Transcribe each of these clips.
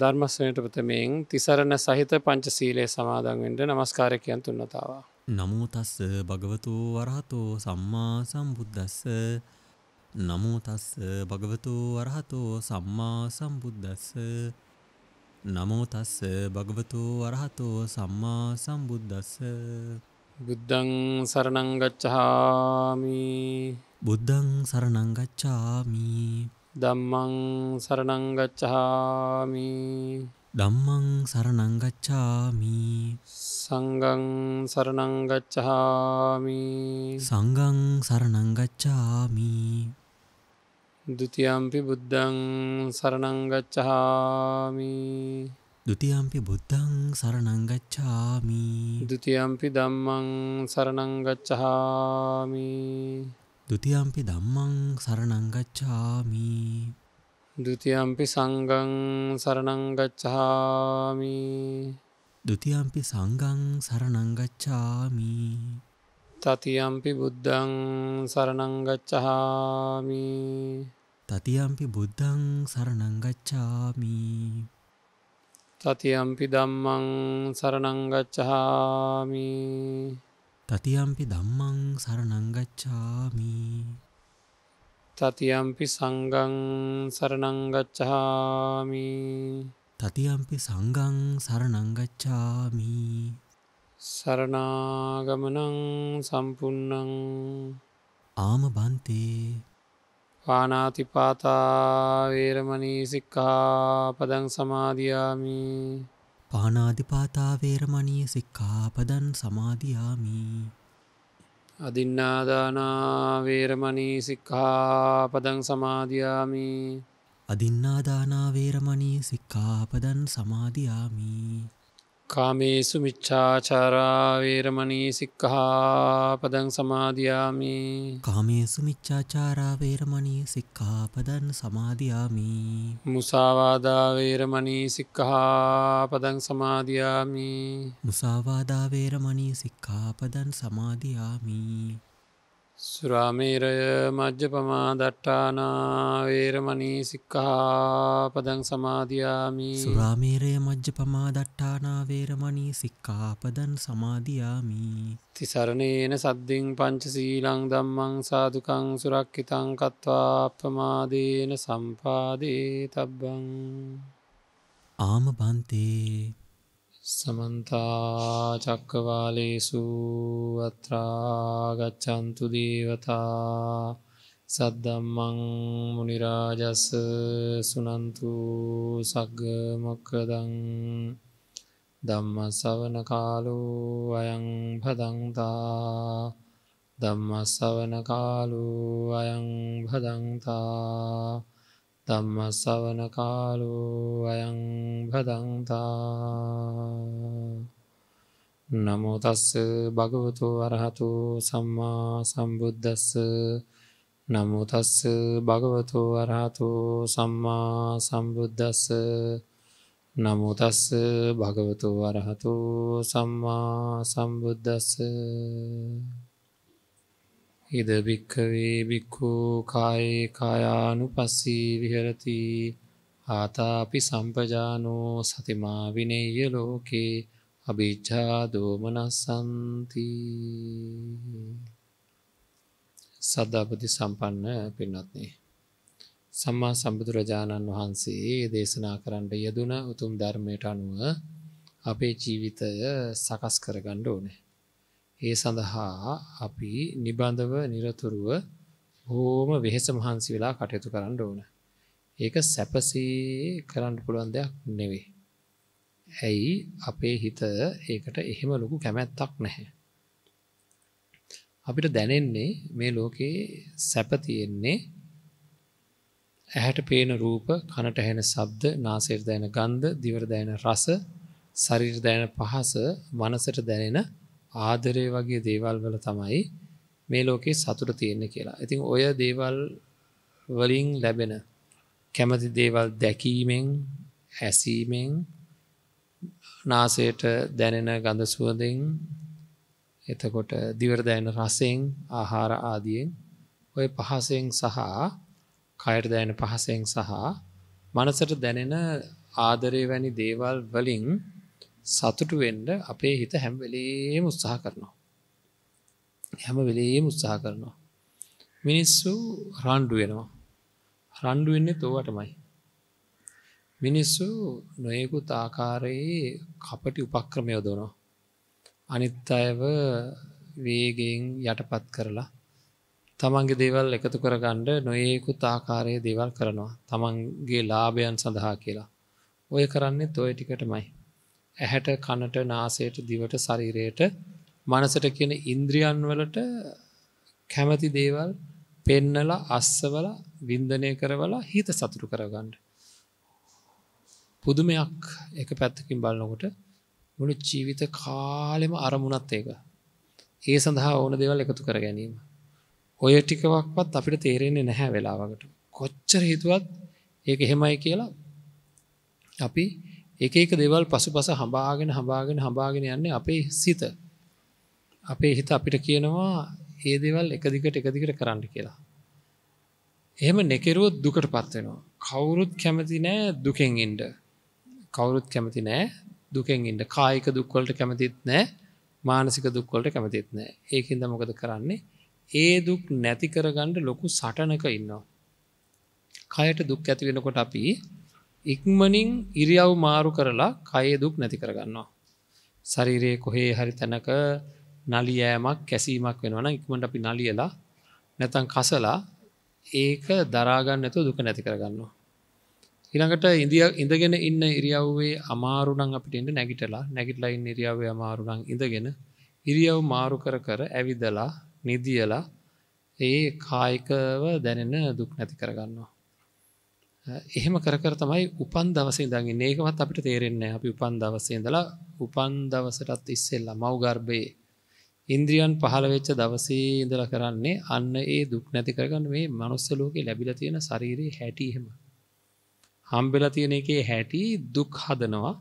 ධර්මස්වනයට ප්‍රථමයෙන් තිසරණ සහිත පංචසීලය සමාදන්වෙන්ට නමස්කාරකයන් තුන්නතාව. නමුතස්ස භගවතු වරහතෝ සම්මා සම්බුද්ධස්ස නමුතස්ස භගවතු වරහතෝ සම්මා සම්බුද්ධස්ස නමෝතස්ස භගවතු වරහතෝ සම්මා සම්බුද්ධස්ස බුද්ධං සරණංගච්චහාමි බුද්ධං සරණංගච්චාමී දම්මං සරණංගච්චහාමි දම්මං සරණංගච්චාමි සංගං සරණංගච්චහාමි සංගං සරණංගච්චාමි දුතියම්පි බුද්ධං සරණංගච්චහාමි දුතියම්පි බුද්ධං සරණංගච්චාමි දුතියම්පි දම්මං සරණංගච්චහාමි දුතියම්පි දම්මං සරණංගච්ඡාමි දුතියම්පි සංගං සරණංගච්ඡාමි දුතියම්පි සංගං සරණංගච්ඡාමි තතියම්පි බුද්ධං සරණංගච්ඡාමි තතියම්පි බුද්ධං සරණංගච්ඡාමි තතියම්පි දම්මං සරණංගච්ඡාමි තතියම්පි දම්මං සරනංගච්ඡාමි තතියම්පි සංගං සරනංගච්ඡාමි තතියම්පි සංගං සරනංගච්ඡාමි සරනාගමනං සම්පන්නං ආම බන්තේ පානාතිපාතාවේරමනී සික්කා පදං සමාධයාමී පානාධිපාතාවේරමණිය සික්කාපදන් සමාධයාමි අදින්නාදානාවේරමණී සික්කාපදං සමාධයාමි අදින්නාදානාවේරමණී සික්කාපදන් සමාධයාමී කාමේසු මිච්චාචාරාවේරමණී සික්කහාපදං සමාධයාමි කාමේසු මිච්චාචාරාවේරමණී සික්කාපදන් සමාධයාමි මුසාවාදාවේරමණී සික්කහාපදං සමාධයාමි මුසාවාදාවේරමණී සික්කාපදන් සමාධයාමි සුරාමීරය මජ්‍යපමා දට්ටානාවේරමනී සික්කාපදං සමාධයාමි සුරාමීරය මජ්‍යපමා දට්ටානාවේරමනී සික්කාපදන් සමාධයාමි තිසරණේන සද්ධින් පංච සීලං දම්මං සාධකං සුරක්කිතං කත්වාපමාදේන සම්පාදේ තබ්බං ආම බන්තේ සමන්තා චක්කවාලේසු අත්‍රාගච්ඡන්තු දේවතා සද්දම්මං මුනිරාජස් සුනන්තු සග්ග මොක්කදං ධම්ම සවන කාලු අයං පදංතා ධම්ම සවන කාලු අයං පදංතා ධම්මස්සවන කාලු අයං පදන්තා නමෝතස්ස භගවතු වරහතු සම්මා සම්බුද්ධස්ස නමුතස්ස භගවතු වරහතු සම්මා සම්බුද්ධස්ස නමුතස්ස භගවතු වරහතු සම්මා සම්බුද්ධස්ස ඉද භික්කවේ බික්කු කායේ කායානු පස්සී විහරති ආතාපි සම්පජානෝ සතිමා විනේය ලෝකේ අභිච්ඡා දෝමනස්සන්ති සද්ධාපති සම්පන්න පින්වත්නි සම්මා සම්බුදුරජාණන් වහන්සේ දේශනා කරන්න යෙදුන උතුම් ධර්මයට අනුව අපේ ජීවිතය සකස් කරගන්න ඕනේ ඒ සඳහා අපි නිබඳව নিরතුරුව බොහොම වෙහෙස මහන්සි වෙලා කටයුතු කරන්න ඕන. ඒක සැපසේ කරන්න පුළුවන් දෙයක් නෙවෙයි. ඇයි අපේ හිත ඒකට එහෙම ලොකු කැමැත්තක් නැහැ. අපිට දැනෙන්නේ මේ ලෝකේ සැප තියෙන්නේ ඇහැට පේන රූප, කනට ඇහෙන ශබ්ද, නාසයට දැනෙන ගන්ධ, දිවට දැනෙන රස, ශරීරයට දැනෙන පහස, මනසට දැනෙන ආදරය වගේ දේවල් වල තමයි මේ ලෝකේ සතුට තියෙන්න කියලා. ඉතින් ඔය දේවල් වලින් ලැබෙන කැමති දේවල් දැකීමෙන් ඇසීමෙන් නාසයට දැනෙන ගඳ සුවඳෙන් එතකොට දිවරදයන රසෙන් ආහාර ආදියෙන් ඔය පහසෙන් සහ කයටදෑන පහසෙන් සහ මනසට දැනෙන ආදරය වැනි දේවල් වලින් සතුටු වෙන්ඩ අපේ හිත හැම් වෙලේ උත්සාහ කරනවා. හැම වෙලේ උත්සාහ කරනවා. මිනිස්සු රාණ්ඩු වෙනවා. රණ්ඩු වෙන්නේ තෝවටමයි. මිනිස්සු නොයෙකුත් ආකාරයේ කපටි උපක්‍රමය යොදනවා. අනිත් අයව වේගෙන් යටපත් කරලා තමන්ගේ දේවල් එකතු කරගණ්ඩ නොයෙකුත් ආකාරයේ දේවල් කරනවා තමන්ගේ ලාභයන් සඳහා කියලා ඔය කරන්නේ තොය ටිකටමයි ඇහැට කනට නාසයට දිවට ශරීරයට මනසට කියන ඉන්ද්‍රියන් වලට කැමති දේවල් පෙන්නලා අස්සවල වින්දනය කරවලා හිත සතුටු කරගන්න. පුදුමයක් එක පැත්තකින් බලනකොට මුළු ජීවිත කාලෙම අරමුණත් ඒක. ඒ සඳහා ඕන දේවල් එකතු කර ගැනීම. ඔය ටිකවක්වත් අපිට තේරෙන්නේ නැහැ වෙලාවකට. කොච්චර හිතුවත් ඒක එහෙමයි කියලා අපි එක එක දේවල් පසුපස හඹාගෙන හඹාගෙන හඹාගෙන යන්නේ අපේ සිත. අපේ හිත අපිට කියනවා ඒ දේවල් එක දිගට එක දිගට කරන්න කියලා. එහෙම නෙකරුවොත් දුකටපත් වෙනවා. කවුරුත් කැමති නෑ දුකෙන් ඉන්න. කවුරුත් කැමති නෑ දුකෙන් ඉන්න. කායික දුක් වලට කැමතිත් නෑ, මානසික දුක් වලට කැමතිත් නෑ. ඒකින්ද මොකද කරන්නේ? ඒ දුක් නැති කරගන්න ලොකු සටනක ඉන්නවා. කයට දුක් ඇති වෙනකොට අපි ඉක්මනින් ඉරියව් මාරු කරලා කයේ දුක් නැති කරගන්නවා. ශරීරයේ කොහේ හරි තැනක නලියෑමක් කැසීමක් වෙනවන ඉක්මට අපි නලියලා නැතන් කසලා ඒක දරාගන්න ඇතු දුක නැති කරගන්නවා. ඉළඟට ඉදිය ඉඳගෙන ඉන්න ඉරියව්වේ අමාරුනං අපිටට නැගිටලා නැගිටලා ඉන්න ඉරියාවේ අමාරුනං ඉඳගෙන ඉරියව් මාරු කර කර ඇවිදලා නිදියලා ඒ කායිකව දැනෙන දුක් නැති කරගන්නවා. එහෙම කර කර තමයි උපන් දවසේ ඉඳන් ඉන්නේ. ඒකවත් අපිට තේරෙන්නේ නැහැ. අපි උපන් දවසේ ඉඳලා උපන් දවසටත් ඉස්සෙල්ලා මව් ගර්භයේ ඉන්ද්‍රියන් පහළ වෙච්ච දවසේ ඉඳලා කරන්නේ අන්න ඒ දුක් නැති කරගන්න මේ manuss ලෝකේ ලැබිලා තියෙන ශාරීරියේ හැටි එහෙම. හම්බෙලා තියෙන එකේ හැටි දුක් හදනවා.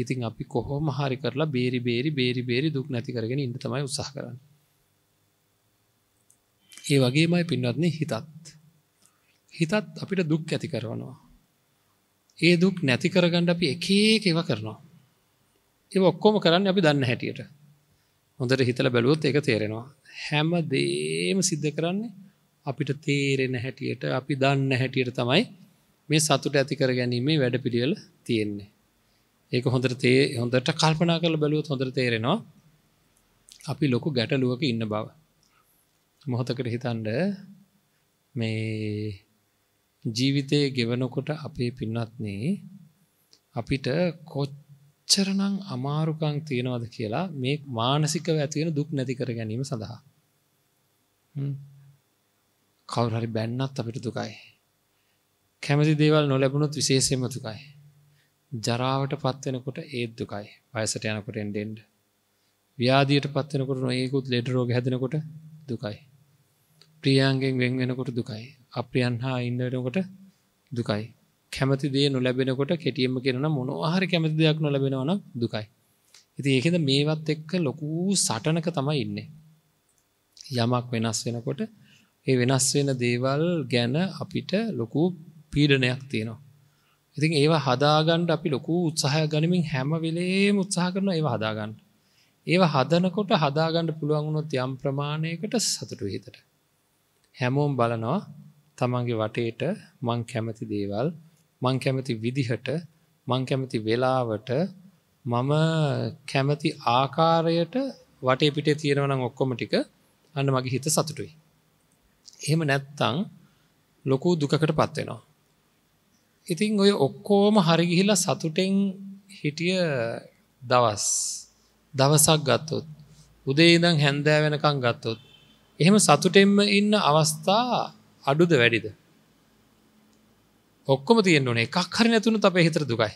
ඉතින් අපි කොහොම හරි කරලා බේරි බේරි බේරි බේරි දුක් නැති කරගෙන ඉන්න තමයි උත්සාහ කරන්නේ. ඒ වගේමයි පින්වත්නි හිතත් හිතත් අපිට දුක් ඇති කරනවා. ඒ දුක් නැති කරගන්න අපි එක එක ඒවා කරනවා. ඒව ඔක්කොම කරන්නේ අපි දන්න හැටියට. හොඳට හිතලා බැලුවොත් ඒක තේරෙනවා. හැම දෙයක්ම සිද්ධ කරන්නේ අපිට තේරෙන හැටියට අපි දන්න හැටියට තමයි මේ සතුට ඇති කර ගැනීමේ වැඩපිළිවෙල තියෙන්නේ. ඒක හොඳට තේ හොඳට කල්පනා කරලා බැලුවොත් හොඳට තේරෙනවා. අපි ලොකු ගැටලුවක ඉන්න බව. මොහොතකට හිතනද මේ ජීවිතය ගෙවනකොට අපේ පින්නත්නේ අපිට කොච්චරනං අමාරුකං තියෙනවද කියලා මේ මානසිකව ඇතිවෙන දුක් නැති කර ගැනීම සඳහා. කවුරහරි බැන්නත් අපිට දුකයි. කැමති දේවල් නොලැබුණුත් විශේෂයම තුකයි. ජරාවට පත්වෙනකොට ඒත් දුකයි වයසට යනකොට එන්ඩෙන්ඩ. ව්‍යාදීයට පත්වෙනකොට නොඒකුත් ලෙඩරෝග හැදෙනකොට දුකයි. ප්‍රියන්ගෙන් වෙන් වෙනකොට දුකයි අප්‍රියන් හා ඉන්නටකොට දුකයි කැමති දේ නොලැබෙනකොට කෙටියම කියෙන මොනවාහරි කැමති දෙයක් නොලැබෙනවන දුකයි ඉති ඒකෙද මේවත් එක්ක ලොකු සටනක තමයි ඉන්නේ යමක් වෙනස් වෙනකොට ඒ වෙනස් වෙන දේවල් ගැන අපිට ලොකු පීඩනයක් තියෙනවා ඉතින් ඒවා හදාගණ්ඩ අපි ලොකු උත්සාහය ගනිමින් හැම වෙලේ උත්සාහ කරන ඒ හදාගන්න ඒවා හදනකොට හදාගණ්ඩ පුළුවන්ුණොත් යම් ප්‍රමාණයකට සතුටු හිතට හැමෝම් බලනවා තමන්ගේ වටේට මං කැමති දේවල් මං කැමති විදිහට මං කැමති වෙලාවට මම කැමති ආකාරයට වටේ පිටේ තියෙනවනම් ඔක්කොම ටික අන්න මගේ හිත සතුටුයි. එහෙම නැත්තං ලොකු දුකකට පත්වෙනවා. ඉතිං ඔය ඔක්කෝම හරිගිහිලා සතුටෙන් හිටිය දවස් දවසක් ගත්තොත් උදේ ඉඳං හැන්දෑ වෙනකං ගත්තොත් එහෙම සතුටෙන්ම ඉන්න අවස්ථා අඩුද වැඩිද ඔක්කොම තියෙන්න්න ඕනේ එකක් හරි නැතුුණු අප හිතර දුකයි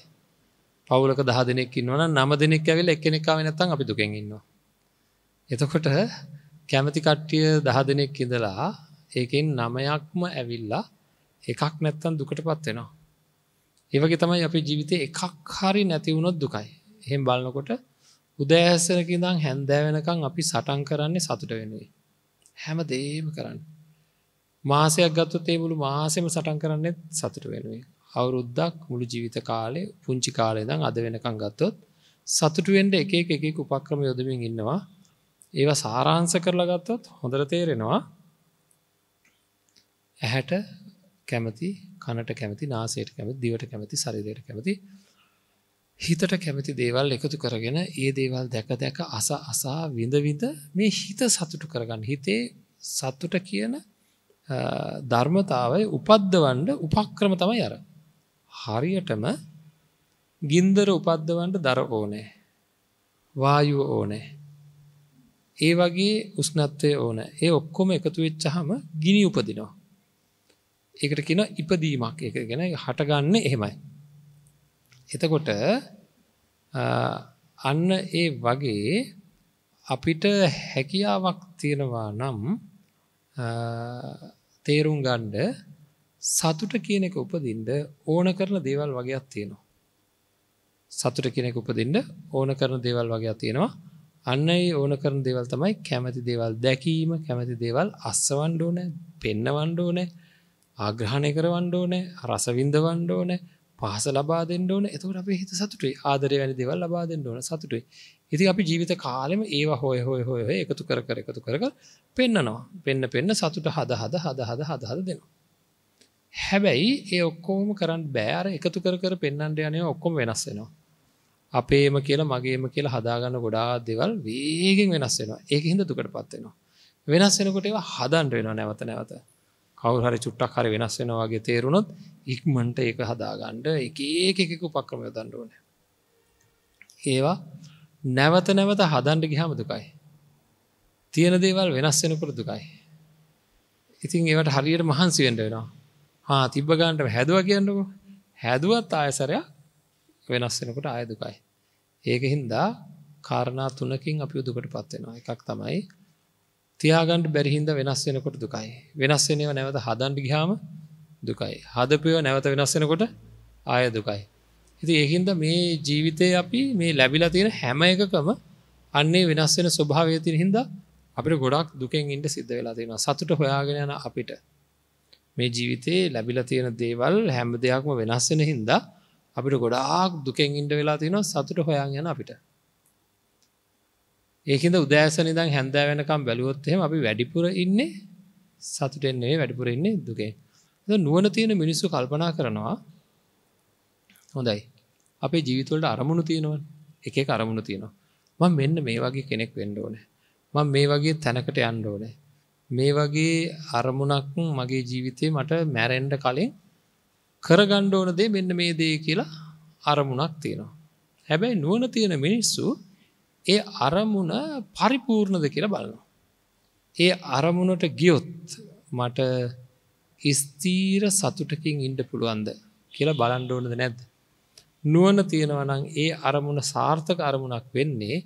පවුලක දහ දෙනෙක් ඉන්නවන නම දෙනෙක් ඇවිල එකනෙකාව නැතන් අපි දුකෙන් ඉන්නවා එතකොට කැමති කට්ටිය දහ දෙනෙක් ඉඳලා ඒකෙන් නමයක්ම ඇවිල්ලා එකක් නැත්තන් දුකට පත් වෙනවා ඒවගේ තමයි අපි ජීවිතය එකක් හරි නැතිවුණොත් දුකයි එහෙම බලනකොට උදෑසනකිදං හැන්දෑවෙනකං අපි සටන් කරන්නේ සතුට වෙනුයි හැම දේම කරන්න මාසයක් ගත්තොත් ඒ මුළු මාසෙම සටන් කරන්නේ සතුට වෙනුවෙන්. අවුරුද්දක් මුළු ජීවිත කාලේ පුංචි කාලේ ඉඳන් අද වෙනකන් ගත්තොත් සතුටු වෙන්න එක එක එක එක උපක්‍රම යොදමින් ඉන්නවා. ඒවා සාරාංශ කරලා ගත්තොත් හොඳට තේරෙනවා. ඇහැට කැමති, කනට කැමති, නාසයට කැමති, දිවට කැමති, ශරීරයට කැමති හිතට කැමති දේවල් එකතු කරගෙන ඒ දේවල් දැක දැක අස අසා විඳ විඳ මේ හිත සතුටු කරගන්න. හිතේ සතුට කියන ධර්මතාවය උපද්දවන්න උපක්‍රම තමයි අර. හරියටම ගින්දර උපද්දවන්ට දර ඕනේ. වායුව ඕනේ. ඒ වගේ උස්නත්වය ඕන ඒ ඔක්කොම එකතු වෙච්චහම ගිනි උපදිනවා. ඒකට කියන ඉපදීමක් ඒක ගැන හටගන්න එහෙමයි. එතකොට අන්න ඒ වගේ අපිට හැකියාවක් තියෙනවා නම් තේරුම් ගන්ඩ සතුට කියන එක උපදින්ට ඕන කරන දේවල් වගේයක් තියෙනවා. සතුට කෙනෙක් උපදින්ට ඕන කරන දේවල් වගේ තියෙනවා අන්න ඒ ඕන කරන දේවල් තමයි කැමති දේවල් දැකීම කැමති දේවල් අස්සවන්ඩ ඕන පෙන්න වන්ඩ ඕන ආග්‍රහණය කර වන්ඩ ඕන රසවින්ද වන්ඩ ඕනෑ පහස ලබා දෙන්න ඕන එතකොට අපේ හිත සතුටුයි ආදරය වැනි දේවල් ලබා දෙන්න ඕන සතුටුයි ඉතින් අපි ජීවිත කාලෙම ඒවා හොය හොය හොය හොය එකතු කර කර එකතු කර කර පෙන්නනවා පෙන්න පෙන්න සතුට හද හද හද හද හද හද දෙනවා හැබැයි ඒ ඔක්කොම කරන්න බෑ අර එකතු කර කර පෙන්වන්න යන්නේ ඔක්කොම වෙනස් වෙනවා අපේම කියලා මගේම කියලා හදාගන්න ගොඩාක් දේවල් වේගෙන් වෙනස් වෙනවා ඒකෙන් හින්දා දුකටපත් වෙනවා වෙනස් වෙනකොට ඒවා හදන්න වෙනවා නැවත නැවත කවු හරි චුට්ටක් හරි වෙනස් වෙන වගේ තේරුණොත් ඉක්මන්ට ඒක හදාගණ්ඩ එක ඒක එකකු පක්‍රම යොදන්ඩුවන ඒවා නැවත නැවත හදන්ඩ ගිහම දුකයි තියෙන දේවල් වෙනස් වෙන පුරදුකයි ඉතින් ඒවට හරියට මහන්සි වෙන්ඩ වෙනවා හා තිබ්බ ගාන්ට හැදුව කියන්නක හැදුවත් ආයසරයක් වෙනස් වෙනකොට ආයදුකයි ඒක හින්දා කාරණා තුනකින් අපි උදුකට පත්වෙනවා එකක් තමයි තියාගන්න බැරි හින්දා වෙනස් වෙනකොට දුකයි. වෙනස් වෙන ඒවා නැවත හදන්න ගියාම දුකයි. හදපේව නැවත වෙනස් වෙනකොට ආය දුකයි. ඉතින් ඒ හින්දා මේ ජීවිතේ අපි මේ ලැබිලා තියෙන හැම එකකම අන්නේ වෙනස් වෙන ස්වභාවය තියෙන හින්දා අපිට ගොඩක් දුකෙන් ඉන්න සිද්ධ වෙලා තියෙනවා. සතුට හොයාගෙන යන අපිට මේ ජීවිතේ ලැබිලා තියෙන දේවල් හැම දෙයක්ම වෙනස් වෙන හින්දා අපිට ගොඩාක් දුකෙන් ඉන්න වෙලා තියෙනවා සතුට හොයාගෙන යන අපිට. ඒකද උදෑසන දං හැන්දෑ වෙනකම් බැලුවොත්හෙම අපි වැඩිපුර ඉන්නේ සතුටෙන්නේ වැඩිපුර ඉන්නේ දුකේ නුවන තියෙන මිනිස්සු කල්පනා කරනවා හොඳයි අපේ ජීවිතවලට අරමුණු තියෙනවන් එක අරමුණු තියෙනවා මං මෙන්න මේ වගේ කෙනෙක් වෙන්න ඕනේ මං මේ වගේ තැනකට යන්න ඕනේ මේ වගේ අරමුණක් මගේ ජීවිතේ මට මැරෙන්ඩ කලින් කරගණ්ඩ ඕන දේ මෙන්න මේ දේ කියලා අරමුණක් තියෙනවා හැබැයි නුවන තියෙන මිනිස්සු ඒ අරමුණ පරිපූර්ණද කියලා බලනවා. ඒ අරමුණට ගියොත් මට ස්තීර සතුටකින් ඉන්ඩ පුළුවන්ද කියලා බලන්ඩ ඕනද නැද්ද. නුවන තියෙනවනං ඒ අරමුණ සාර්ථක අරමුණක් වෙන්නේ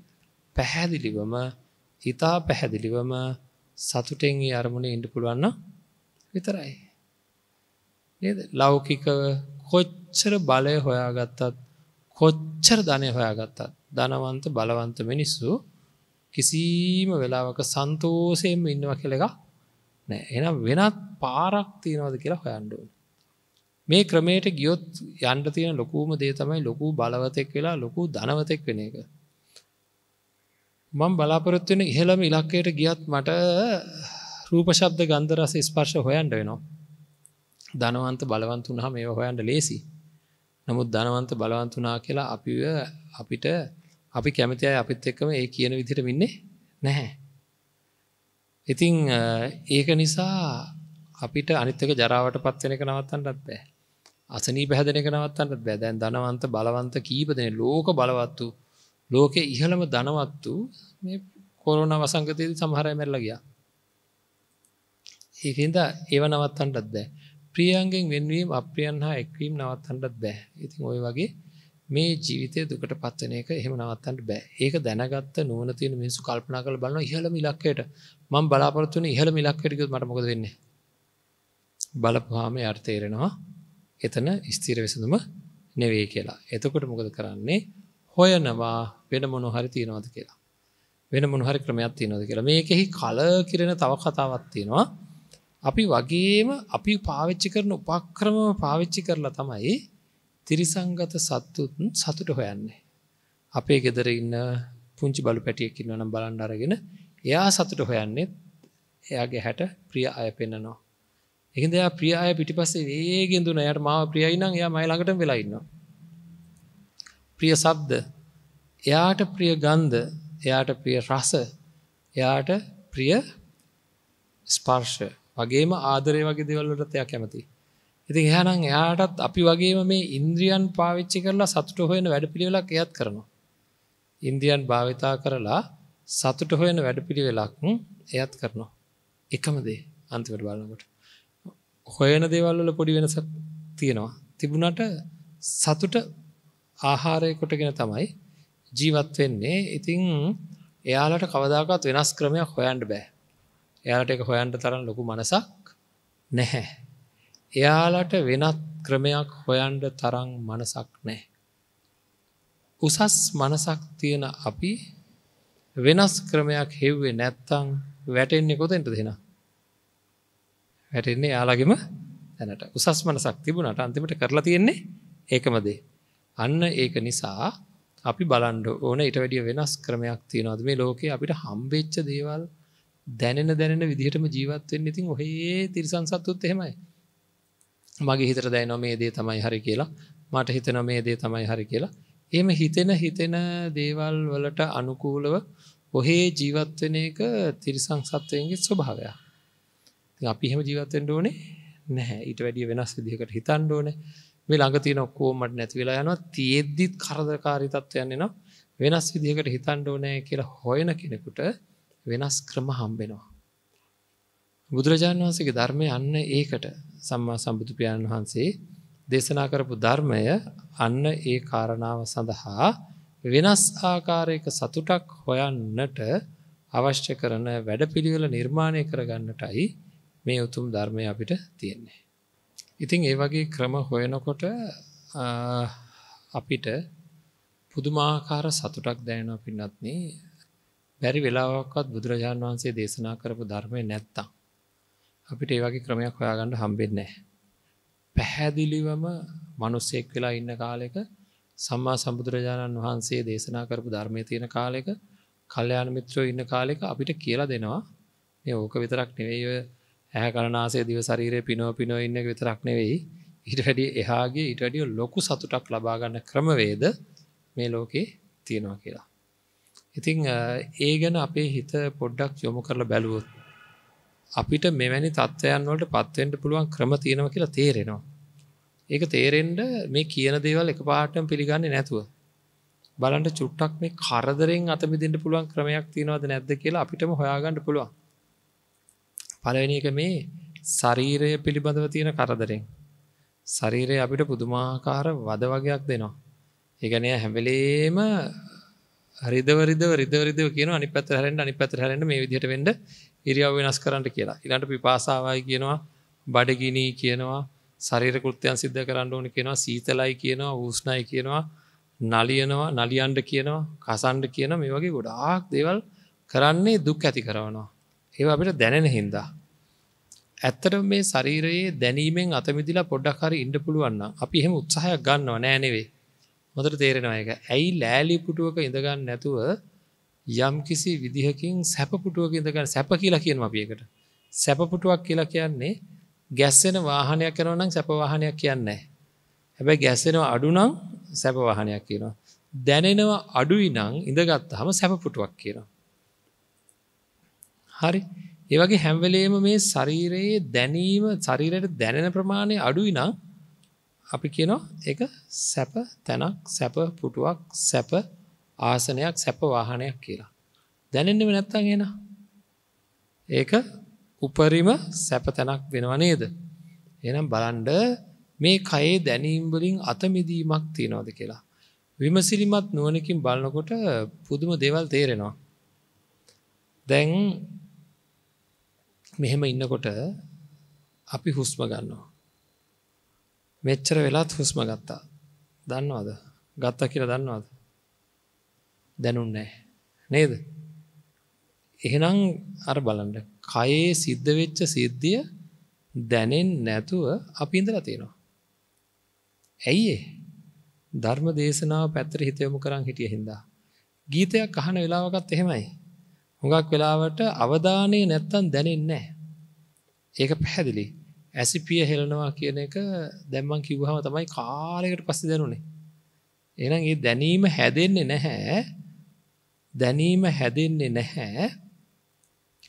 පැහැදිලිවම හිතා පැහැදිලිවම සතුටෙන් ඒ අරමුණ ඉඩ පුළුවන්න විතරයි. ලෞකික කොච්චර බලය හොයාගත්තත් කොච්චර ධනය හොයාගත්තත් ධනවන්ත බලවන්ත මිනිස්සු කිසිීම වෙලාවක සන්තෝසයෙන්ම ඉන්නව කෙළෙක නෑ එනම් වෙනත් පාරක් තියෙනවද කියලා හොයන්ඩුව. මේ ක්‍රමයට ගියොත් යන්ට තියෙන ලොකූම දේ තමයි ලොකු බලවතෙක් වෙලා ලොකු ධනවතෙක් වෙන එක. මං බලාපොරොත්වෙන ඉහළම ඉලක්කයට ගියත් මට රූපශබ්ද ගන්දරස ස්පර්ශ හොයන්ඩ වෙනවා. ධනවන්ත බලවන්ත වුණහ මේ හොයන්ට ලේසි. නමුත් ධනවන්ත බලවන්තුනා කියලා අපිව අපිට අපි කැමති අය අපිත් එක්කම ඒ කියන විදිහට ඉන්නේ නැහැ. ඉතින් ඒක නිසා අපිට අනිත් එක ජරාවටපත් වෙන එක නවත්තන්නත් බෑ. අසනීප හැදෙන එක නවත්තන්නත් බෑ. දැන් ධනවන්ත බලවන්ත කීප දෙනෙක් ලෝක බලවත් වූ ලෝකේ ඉහළම ධනවත් වූ මේ කොරෝනා වසංගතයේදී සමහර අය මැරිලා ගියා. ඒකින්ද ඒව නවත්තන්නත් බෑ. ප්‍රියයන්ගෙන් වෙන්වීම අප්‍රියයන් හා එක්වීම නවත්තන්නත් බෑ. ඉතින් ওই වගේ මේ ජීවිතය දුකට පත්වන එක එහෙම නවත්තන්ට බෑ ඒක දැනගත්ත නුවන තියෙන මිනිසු කල්පනා කළ බලන ඉහළ මිලක්කයට මං බලාපොරත්තුන ඉහළ මිලක්කටක මට මොකද වෙන්න බලපුහාම අර්තේරෙනවා එතන ස්තීර වෙසඳම නෙවේ කියලා එතකොට මොකද කරන්නේ හොයනවා වෙන මොනු හරි තියෙනවද කියලා වෙන මොනහරි ක්‍රමයක් තියෙනවද කියලා මේකෙහි කල කිරෙන තව කතාවක් තියෙනවා අපි වගේම අපි පාවිච්චි කරන උපක්‍රම පාවිච්චි කරලා තමයි තිරිසංගත සත්තුත් සතුට හොයන්නේ. අපේ ගෙදර ඉන්න පුංචි බලු පැටියකින් වනම් බලන්න අරගෙන එයා සතුට හොයන්නේ එයාගේ හැට ප්‍රිය අය පෙන්න්නනවා. එකද එයා ප්‍රිය අය පිටිපස්සේ ඒගෙන් දුන යට මාව ප්‍රියයිනම් එයා මයිළඟට වෙලාඉන්නවා. ප්‍රිය සබ්ද එයාට ප්‍රිය ගන්ධ එයාට ප්‍රිය රස එයාට ප්‍රිය ස්පර්ශ වගේම ආදරය වගේ දෙවල්ලටත් එයා කැමති. ඉතින් එයානම් එයාටත් අපි වගේම මේ ඉන්ද්‍රියන් පාවිච්චි කරලා සතුට හොයන වැඩපිළිවෙලක් එයත් කරනවා. ඉන්ද්‍රියන් භාවිතා කරලා සතුට හොයන වැඩපිළිවෙලක් එයත් කරනවා. එකම දේ අන්තිමට බලනකොට. හොයන දේවල් වල පොඩි වෙනසක් තියෙනවා. තිබුණට සතුට ආහාරය කොටගෙන තමයි ජීවත් වෙන්නේ. ඉතින් එයාලට කවදාකවත් වෙනස් ක්‍රමයක් හොයන්න බෑ. එයාලට එක හොයන්න තරම් ලොකු මනසක් නැහැ. එයාලට වෙනත් ක්‍රමයක් හොයන්ඩ තරං මනසක් නෑ. උසස් මනසක් තියෙන අපි වෙනස් ක්‍රමයක් හෙව්වේ නැත්තං වැටෙන්නේ කොතෙන්ට දෙෙන. වැටෙන්නේ යාලගෙම තැනට උසස් මනසක් තිබුණට අන්තිමට කරලා තියෙන්නේ ඒකමදේ. අන්න ඒක නිසා අපි බලන්ඩ ඕන ඉට වැඩිය වෙනස් ක්‍රමයක් තියෙනවද මේ ලෝකේ අපිට හම්බේච්ච දේවල් දැනෙන දැනෙන විදිහටම ජීවත්වෙන් ඉතින් ඔහේ තිරිසන් සත්තුත් එහෙමයි මගේ හිතර දැයිනො මේ දේ තමයි හරි කියලා මට හිතන මේ දේ තමයි හරි කියලා එම හිතෙන හිතෙන දේවල් වලට අනුකූලව ඔහේ ජීවත්වන එක තිරිසං සත්වයන්ගේ ස්වභාවය අපි හෙම ජීවත්තෙන්ට ඕනේ නැහැ ඊට වැඩිය වෙනස් විදිහකට හිතන්න ඕනේ මේ ළඟති නොක්කෝමට නැති වෙලා යනවා තියෙද්දිත් කරදකාරිතත්වයන්න නවා වෙනස් විදිහකට හිතන්ඩ ඕනෑ කියලා හොයන කෙනෙකුට වෙනස් ක්‍රම හම්බෙනවා බුදුරජාණන් වහන්සේගේ ධර්මය අන්න ඒකට සම්මා සම්බුදු පියාණන් වහන්සේ දේශනා කරපු ධර්මය අන්න ඒ කාරණාව සඳහා වෙනස් ආකාරයක සතුටක් හොයන්නට අවශ්‍ය කරන වැඩපිළිවෙල නිර්මාණය කරගන්නටයි මේ උතුම් ධර්මය අපිට තියෙන්නේ. ඉතින් ඒ වගේ ක්‍රම හොයනකොට අපිට පුදුමාකාර සතුටක් දැනෙනවා පින්නත්නේ. බැරි වෙලාවක්වත් බුදුරජාණන් වහන්සේ දේශනා කරපු ධර්මය නැත්තම් අපිට ඒ වගේ ක්‍රමයක් හොයාගන්න හම්බෙන්නේ නැහැ. පැහැදිලිවම මිනිස්සෙක් වෙලා ඉන්න කාලෙක සම්මා සම්බුදුරජාණන් වහන්සේ දේශනා කරපු ධර්මයේ තියෙන කාලෙක කල්යාණ මිත්‍රයෝ ඉන්න කාලෙක අපිට කියලා දෙනවා මේ ඕක විතරක් නෙවෙයි ඔය ඇහැ කන නාසය දිව ශරීරය පිනව පිනව ඉන්න එක විතරක් නෙවෙයි ඊට වැඩිය එහාගේ ඊට වැඩිය ලොකු සතුටක් ලබා ගන්න ක්‍රමවේද මේ ලෝකේ තියෙනවා කියලා. ඉතින් ඒ ගැන අපේ හිත පොඩ්ඩක් යොමු කරලා බැලුවොත් අපිට මෙවැනි තත්ත්වයන් වලට පත්වෙන්ට පුළුවන් ක්‍රම තියෙනව කියලා තේරෙනවා. ඒක තේරෙන්ට මේ කියන දේවල් එක පාටම පිළිගන්න නැතුව. බලන්ට චුට්ටක් මේ කරදරෙන් අතමිදිට පුළුවන් ක්‍රමයක් තියෙනවද නැද්ද කියලා අපිටම හොයාගන්න පුළුවන්. පලවෙනි එක මේ ශරීරය පිළිබඳව තියෙන කරදරෙන්. ශරීරය අපිට පුදුමාකාර වද වගයක් දෙනවා. ඒගැනය හැමලේම රිදවරිද රිදවරිදව කියන අනිපත් හැරෙන්ට අනිපත් හැරෙන්ට මේ විදිහට වෙන්ඩ ඉරියාව වෙනස් කරන්නට කියලා ඉලට පිපාසාවයි කියනවා බඩගිනී කියනවා සරීර කෘත්‍යයන් සිද්ධ කරන්න ඕන කියනවා සීතලයි කියනවා ඌස්නයි කියනවා නලියනවා නලියන්ඩ කියනවා කසන්ඩ කියන මේ වගේ ගොඩාක් දේවල් කරන්නේ දුක් ඇති කරවනවා ඒ අපිට දැනෙන හින්දා ඇත්තට මේ ශරීරයේ දැනීමෙන් අතමිදිලා පොඩ්ඩක් හරි ඉඩ පුළුවන්න අපි එහෙම උත්සාහයක් ගන්නවා නෑනෙවේ මතට තේරෙනවා එක ඇයි ලෑලි පුටුවක ඉඳගන්න නැතුව යම් කිසි විදිහකින් සැපපුටුවක ඉඳගන්න සැප කියලා කියනවා අපියකට සැපපුටුවක් කියලා කියන්නේ ගැස්සෙන වාහනයක් කරනවා නම් සැප වාහනයක් කියන්නේ හැබැයි ගැස්සෙනවා අඩු නම් සැප වාහනයක් කියනවා දැනෙනවා අඩුයි නම් ඉඳගත්තාම සැපපුටුවක් කියනවා හරි ඒ වගේ හැම වෙලේම මේ ශරීරයේ දැනීම ශරීරයට දැනෙන ප්‍රමාණය අඩුයි නම් අපි කියනවා එක සැප තැනක් සැප පුටුවක් සැප ආසනයක් සැප වාහනයක් කියලා. දැනෙන්න්නම නැත්තන් එෙන. ඒක උපරිම සැප තැනක් වෙනවා නේද. එනම් බලන්ඩ මේ කයේ දැනීම්බලින් අතමිදීමක් තියෙනවාද කියලා. විමසිලිමත් නුවනකින් බලනකොට පුදුම දේවල් තේරෙනවා. දැන් මෙහෙම ඉන්නකොට අපි හුස්ම ගන්නවා. මෙච්චර වෙලාත් හුස්ම ගත්තා. දන්නවද? ගත්තා කියලා දන්නවද? දැනුන්නේ නේද? එහෙනම් අර බලන්න කයේ සිද්ධ වෙච්ච සිද්ධිය දැනෙන්නේ නැතුව අපි ඉඳලා තියෙනවා. ඇයි ඒ? ධර්ම දේශනාව පැත්තට හිත යොමු කරන් හිටිය හින්දා. ගීතයක් අහන වෙලාවකත් එහෙමයි. හුඟක් වෙලාවට අවධානය නැත්තම් දැනෙන්නේ නැහැ. ඒක පැහැදිලියි. ඇසිපිය හෙලනවා කියන එක දැම්මන් කිව්වහම තමයි කාලයකට පස්සේ දැනුනේ. එහෙනම් ඒ දැනීම හැදෙන්නේ නැහැ. දැනීම හැදෙන්නේ නැහැ.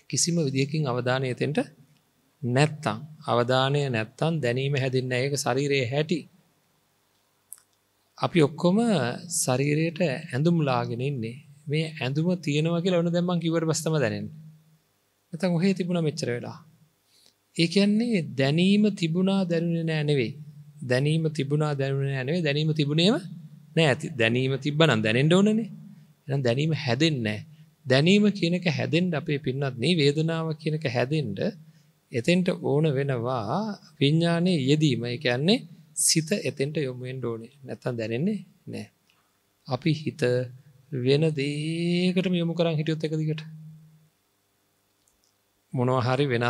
කිසිම විදියකින් අවධානය එතෙන්ට නැත්තම් අවධානය නැත්තම් දැනීම හැදෙන්නේ නැහැ. ඒක ශරීරයේ හැටි. අපි ඔක්කොම ශරීරයට ඇඳුම් ලාගෙන ඉන්නේ. මේ ඇඳුම තියෙනවා කියලා වෙන දැම්මන් කිව්වට පස්සේ තමයි දැනෙන්නේ. නැත්තම් ඔහේ තිබුණා මෙච්චර වෙලා. ඒ කියන්නේ දැනීම තිබුණා දැනුනේ නෑ නෙවෙයි. දැනීම තිබුණා දැනුනේ නෑ නෙවෙයි. දැනීම තිබුණේම නෑ ඇති. දැනීම තිබ්බනම් දැනෙන්න ඕනනේ. එහෙනම් දැනීම හැදෙන්නේ නෑ. දැනීම කියන එක හැදෙන්න අපේ පින්නත් නේ වේදනාව කියන එක හැදෙන්න එතෙන්ට ඕන වෙනවා විඥානයේ යෙදීම. ඒ කියන්නේ සිත එතෙන්ට යොමු වෙන්න ඕනේ. නැත්තම් දැනෙන්නේ නෑ. අපි හිත වෙන දෙයකටම යොමු කරන් හිටියොත් එක දිගට මොනවා හරි වෙනත්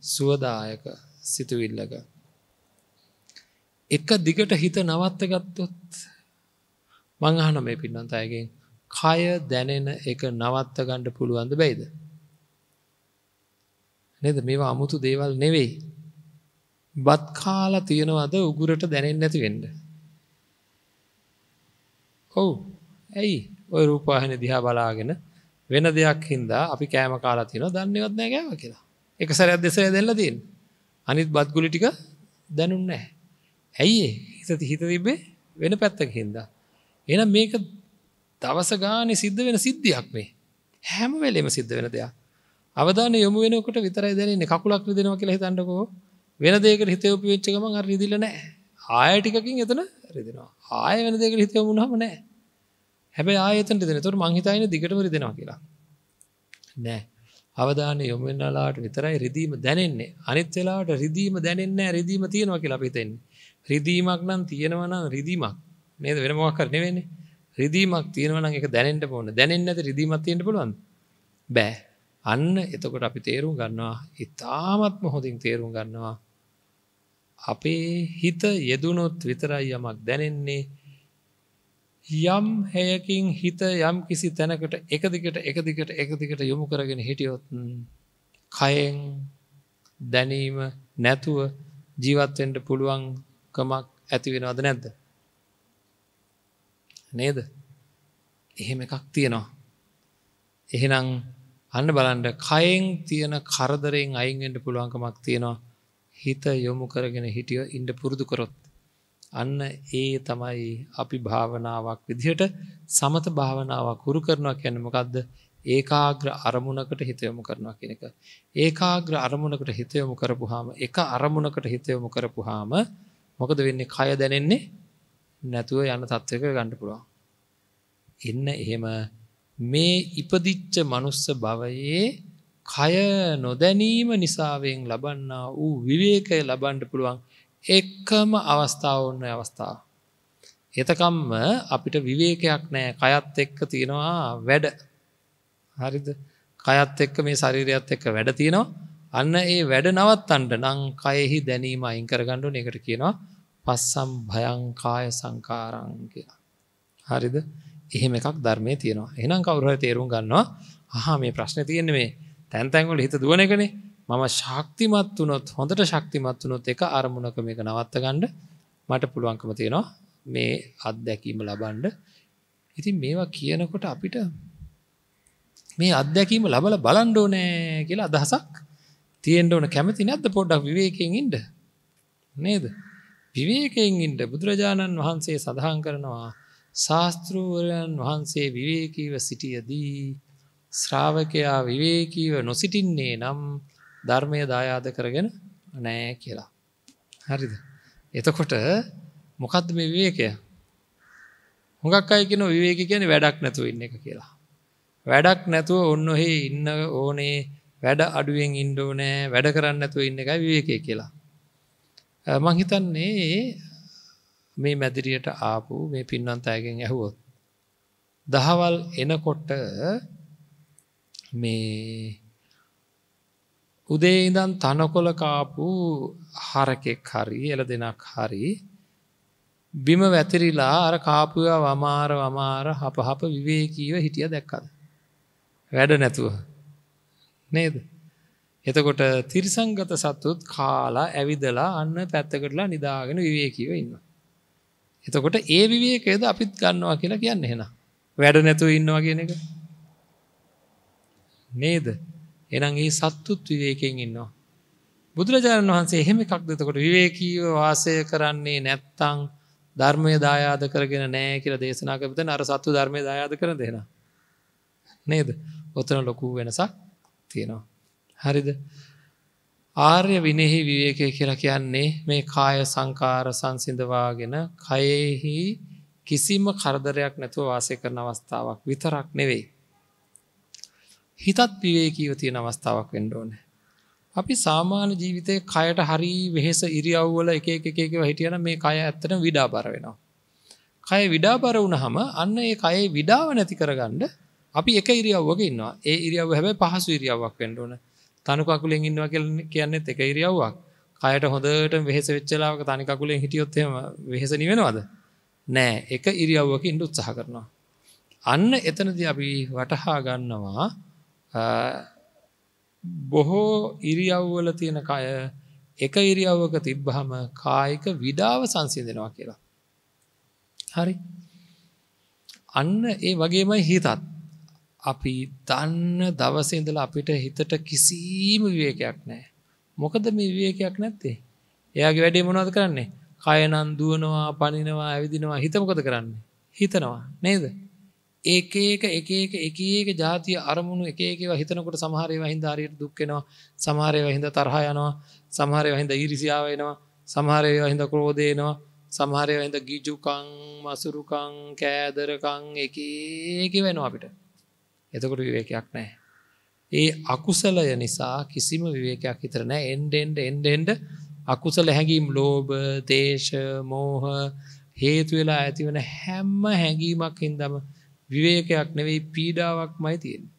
සුවදායක සිතුවිල්ලක එක දිගට හිත නවත්ත ගත්තොත් මං අහන මේ පින්නන්ත අයගෙන් කය දැනෙන එක නවත්ත ගණ්ඩ පුළුවන්ද බැයිද නේද මේවා අමුතු දේවල් නෙවෙයි බත් කාලා තියෙනවද උගුරට දැනෙන්නේ නැති වෙන්න ඔව් ඇයි ඔය රූපවාහිනිය දිහා බලාගෙන වෙන දෙයක් හින්දා අපි කෑම කාලා තියෙනවා දන්නේවත් නැහැ කෑවා කියලා එක සැරයක් දෙසය දෙල්ල තියෙන් අනිත් බත්ගුලි ටික දැනුන්න ඇයි හිසති හිත තිබේ වෙන පැත්තක හින්ද. එන මේක දවස ගානය සිද්ධ වෙන සිද්ධියක් මේ හැම වෙලේම සිද්ධ වෙන දෙයක් අවධාන යොමු වෙනකොට විතරයි දැනෙන්නේ කකුලක් රිදෙනවා කියලා හිතන්නකෝ වෙන දෙයකට හිත යොමු වෙච්ච ගමන් අර රිදිලා නැහැ ආය ටිකකින් එතන රිදෙනවා ආය වෙන දෙයකට හිත යොමු වුණාම නැහැ හැබැයි ආය එතන රිදෙනවා ඒතකොට මං හිතන්නේ දිගටම රිදෙනවා කියලා නෑ අවධානය යොමු වෙනාලාට විතරයි රිදීම දැනෙන්නේ. අනිත් වෙලාවට රිදීම දැනෙන්නේ නැහැ. රිදීම තියෙනවා කියලා අපි හිතන්නේ. රිදීමක් නම් තියෙනවා නම් රිදීමක්. නේද? වෙන මොකක් කර නෙවෙන්නේ. රිදීමක් තියෙනවා නම් ඒක දැනෙන්න ඕන. දැනෙන්නේ නැති රිදීමක් තියෙන්න පුළුවන්ද? බෑ. අන්න එතකොට අපි තේරුම් ගන්නවා. ඊටාත්ම හොඳින් තේරුම් ගන්නවා. අපේ හිත යෙදුනොත් විතරයි යමක් දැනෙන්නේ. යම් හැයකින් හිත යම් කිසි තැනකට එකදිකට එකදිකට එකදිකට යොමු කරගෙන හිටියොත් කයෙන් දැනීම නැතුව ජීවත්වෙන්ට පුළුවන්කමක් ඇතිවෙනවද නැද්ද. නේද එහෙම එකක් තියෙනවා. එහෙනම් අන්න බලන්ඩ කයෙන් තියෙන කරදරෙන් අයින්ෙන්ට පුළුවන්කමක් තියෙනවා හිත යොමු කරගෙන හිටියෝ ඉන්ඩ පුරුදු කරොත්. අන්න ඒ තමයි අපි භාවනාවක් විදිහට සමත භාවනාවක් හුරු කරනවා කියන්නේ මොකද්ද? ඒකාග්‍ර අරමුණකට හිත යොමු කරනවා කියන එක. ඒකාග්‍ර අරමුණකට හිත යොමු කරපුවාම එක අරමුණකට හිත යොමු කරපුවාම මොකද වෙන්නේ? කය දැනෙන්නේ නැතුව යන තත්වයක ගන්න පුළුවන්. එන්න එහෙම මේ ඉපදිච්ච මනුස්ස භවයේ කය නොදැනීම නිසාවෙන් ලබන්නා වූ විවේකය ලබන්න පුළුවන් එක්කම අවස්ථාව ඔන්න අවස්ථාව. එතකම්ම අපිට විවේකයක් නෑ කයත් එක්ක තියෙනවා වැඩ හරිද කයත් එක්ක මේ ශරීරයත් එක්ක වැඩ තියෙනවා අන්න ඒ වැඩ නවත්තන්ට නං කයෙහි දැනීම අයින් කරගණ්ඩු එකට කියනවා පස්සම් භයංකාය සංකාරං කියලා. හරිද එහෙම එකක් ධර්මය තියෙනවා එනම් කවුරහ තේරුම් ගන්නවා හා මේ ප්‍රශ්න තියෙන්නේ මේ තැන්තැන්ගොල හිත දුවන එකනේ මම ශක්තිමත් වුණොත් හොඳට ශක්තිමත් වුණොත් එක අරමුණක මේක නවත්ත ගණ්ඩ මට පුළුවන්කම තියෙනවා මේ අත්දැකීම ලබන්ඩ ඉතින් මේවා කියනකොට අපිට මේ අත්දැකීම ලබල බලන්ඩෝ නෑ කියලා අදහසක් තියෙන්ට ඕන කැමති නැත්ත පොඩ්ඩක් විවේකෙන් ඉන්ඩ නේද විවේකෙන් ඉන්ඩ බුදුරජාණන් වහන්සේ සඳහන් කරනවා ශාස්තෘවරයන් වහන්සේ විවේකීව සිටියදී ශ්‍රාවකයා විවේකීව නොසිටින්නේ නම් ධර්මය දායාද කරගෙන නෑ කියලා. හරිද. එතකොට මොකක්ද මේ විවේකය. හොඟක් අයකන විවේක කියන වැඩක් නැතුව ඉන්න එක කියලා. වැඩක් නැතුව ඔන්නොහෙ ඉන්න ඕනේ වැඩ අඩුවෙන් ඉන්ඩෝනෑ වැඩ කරන්න නැතුව ඉන්න එකයි විවේකය කියලා. මංහිතන්නේ මේ මැදිරියට ආපු මේ පින්නන්ත අයගෙන් ඇහුවොත්. දහවල් එනකොට මේ උදේ ඉඳන් තනකොල කාපු හරකෙක් හරි එල දෙනක් හරි බිම වැතිරිලා අර කාපුය වමාර වමාර හප හප විවේකීව හිටිය දැක්කද. වැඩ නැතුව. නේද. එතකොට තිරිසංගත සත්තුත් කාලා ඇවිදලා අන්න පැත්තකටලා නිදාගෙන විවේකීව ඉන්න. එතකොට ඒ විවේකයද අපිත් ගන්නවා කියලා කියන්න හෙන. වැඩ නැතුව ඉන්නවා කියන එක. නේද එනගේ සත්තුත් විවේකෙන් ඉන්නවා. බුදුරජාණන් වහන්සේ එහෙම එකක් දෙතකොට විවේකීව වාසය කරන්නේ නැත්තං ධර්මය දායාද කරගෙන නෑ කියර දේශනා කරතන අර සත්තු ධර්මය දායාද කර දෙෙන. නේද ඔතන ලොකු වෙනසක් තියෙනවා. හරිද ආර්ය විනෙහි විවේකය කියලා කියන්නේ මේ කාය සංකාර සංසිඳවාගෙන කයෙහි කිසිම කරදරයක් නැතුව වාසය කරන අවස්ථාවක් විතරක් නෙවෙයි. හිතත් විවේකීව තියෙන අවස්ථාවක් වෙන්න ඕනේ. අපි සාමාන්‍ය ජීවිතයේ කයට හරි වෙහෙස ඉරියව් වල එක එක එක එකව හිටියනම් මේ කය ඇත්තටම විඩාබර වෙනවා. කය විඩාබර වුණාම අන්න ඒ කයේ විඩාව නැති කරගන්න අපි එක ඉරියව්වක ඉන්නවා. ඒ ඉරියව්ව හැබැයි පහසු ඉරියව්වක් වෙන්න ඕන. තනි කකුලෙන් ඉන්නවා කියන්නේත් එක ඉරියව්වක්. කයට හොඳට වෙහෙස වෙච්ච වෙලාවක තනි කකුලෙන් හිටියොත් එහෙම වෙහෙස නිවෙනවද? නෑ. එක ඉරියව්වක ඉඳ උත්සාහ කරනවා. අන්න එතනදී අපි වටහා ගන්නවා බොහෝ ඉරියව්වල තියෙන කය එක ඉරියව්වක තිබ්බහම කායික විඩාව සංසිඳෙනවා කියලා. හරි. අන්න ඒ වගේමයි හිතත්. අපි දන්න දවසේ ඉඳලා අපිට හිතට කිසිම විවේකයක් නැහැ. මොකද මේ විවේකයක් නැත්තේ? එයාගේ වැඩේ මොනවද කරන්නේ? කය නම් දුවනවා, පනිනවා, ඇවිදිනවා. හිත මොකද කරන්නේ? හිතනවා. නේද? ඒක ඒක එක එක එක එක ජාතිය අරමුණු එක එකව හිතනකොට සමහරව හින්දාරයට දුක්කෙනවා සමහරය හින්ද තරහා යනවා සමහරය හින්ද ඉරිසියාව වෙනවා සමහරය හින්ද ක්‍රෝදේනවා සමහරය හින්ද ගිජුකං මසුරුකං කෑදරකං එක ඒක වෙනවා අපිට එතකොට විවේකයක් නෑ ඒ අකුසලය නිසා කිසිම විවේකයක් හිතරනෑ එන්ඩෙන්ඩ එන්ඩෙන්ඩ අකුසල හැඟීම් ලෝබ දේශ මෝහ හේතුවෙලා ඇතිවන හැම්ම හැඟීමක් හින්දම විවේකයක් නෙවෙයි පීඩාවක්මයි තියෙන්නේ.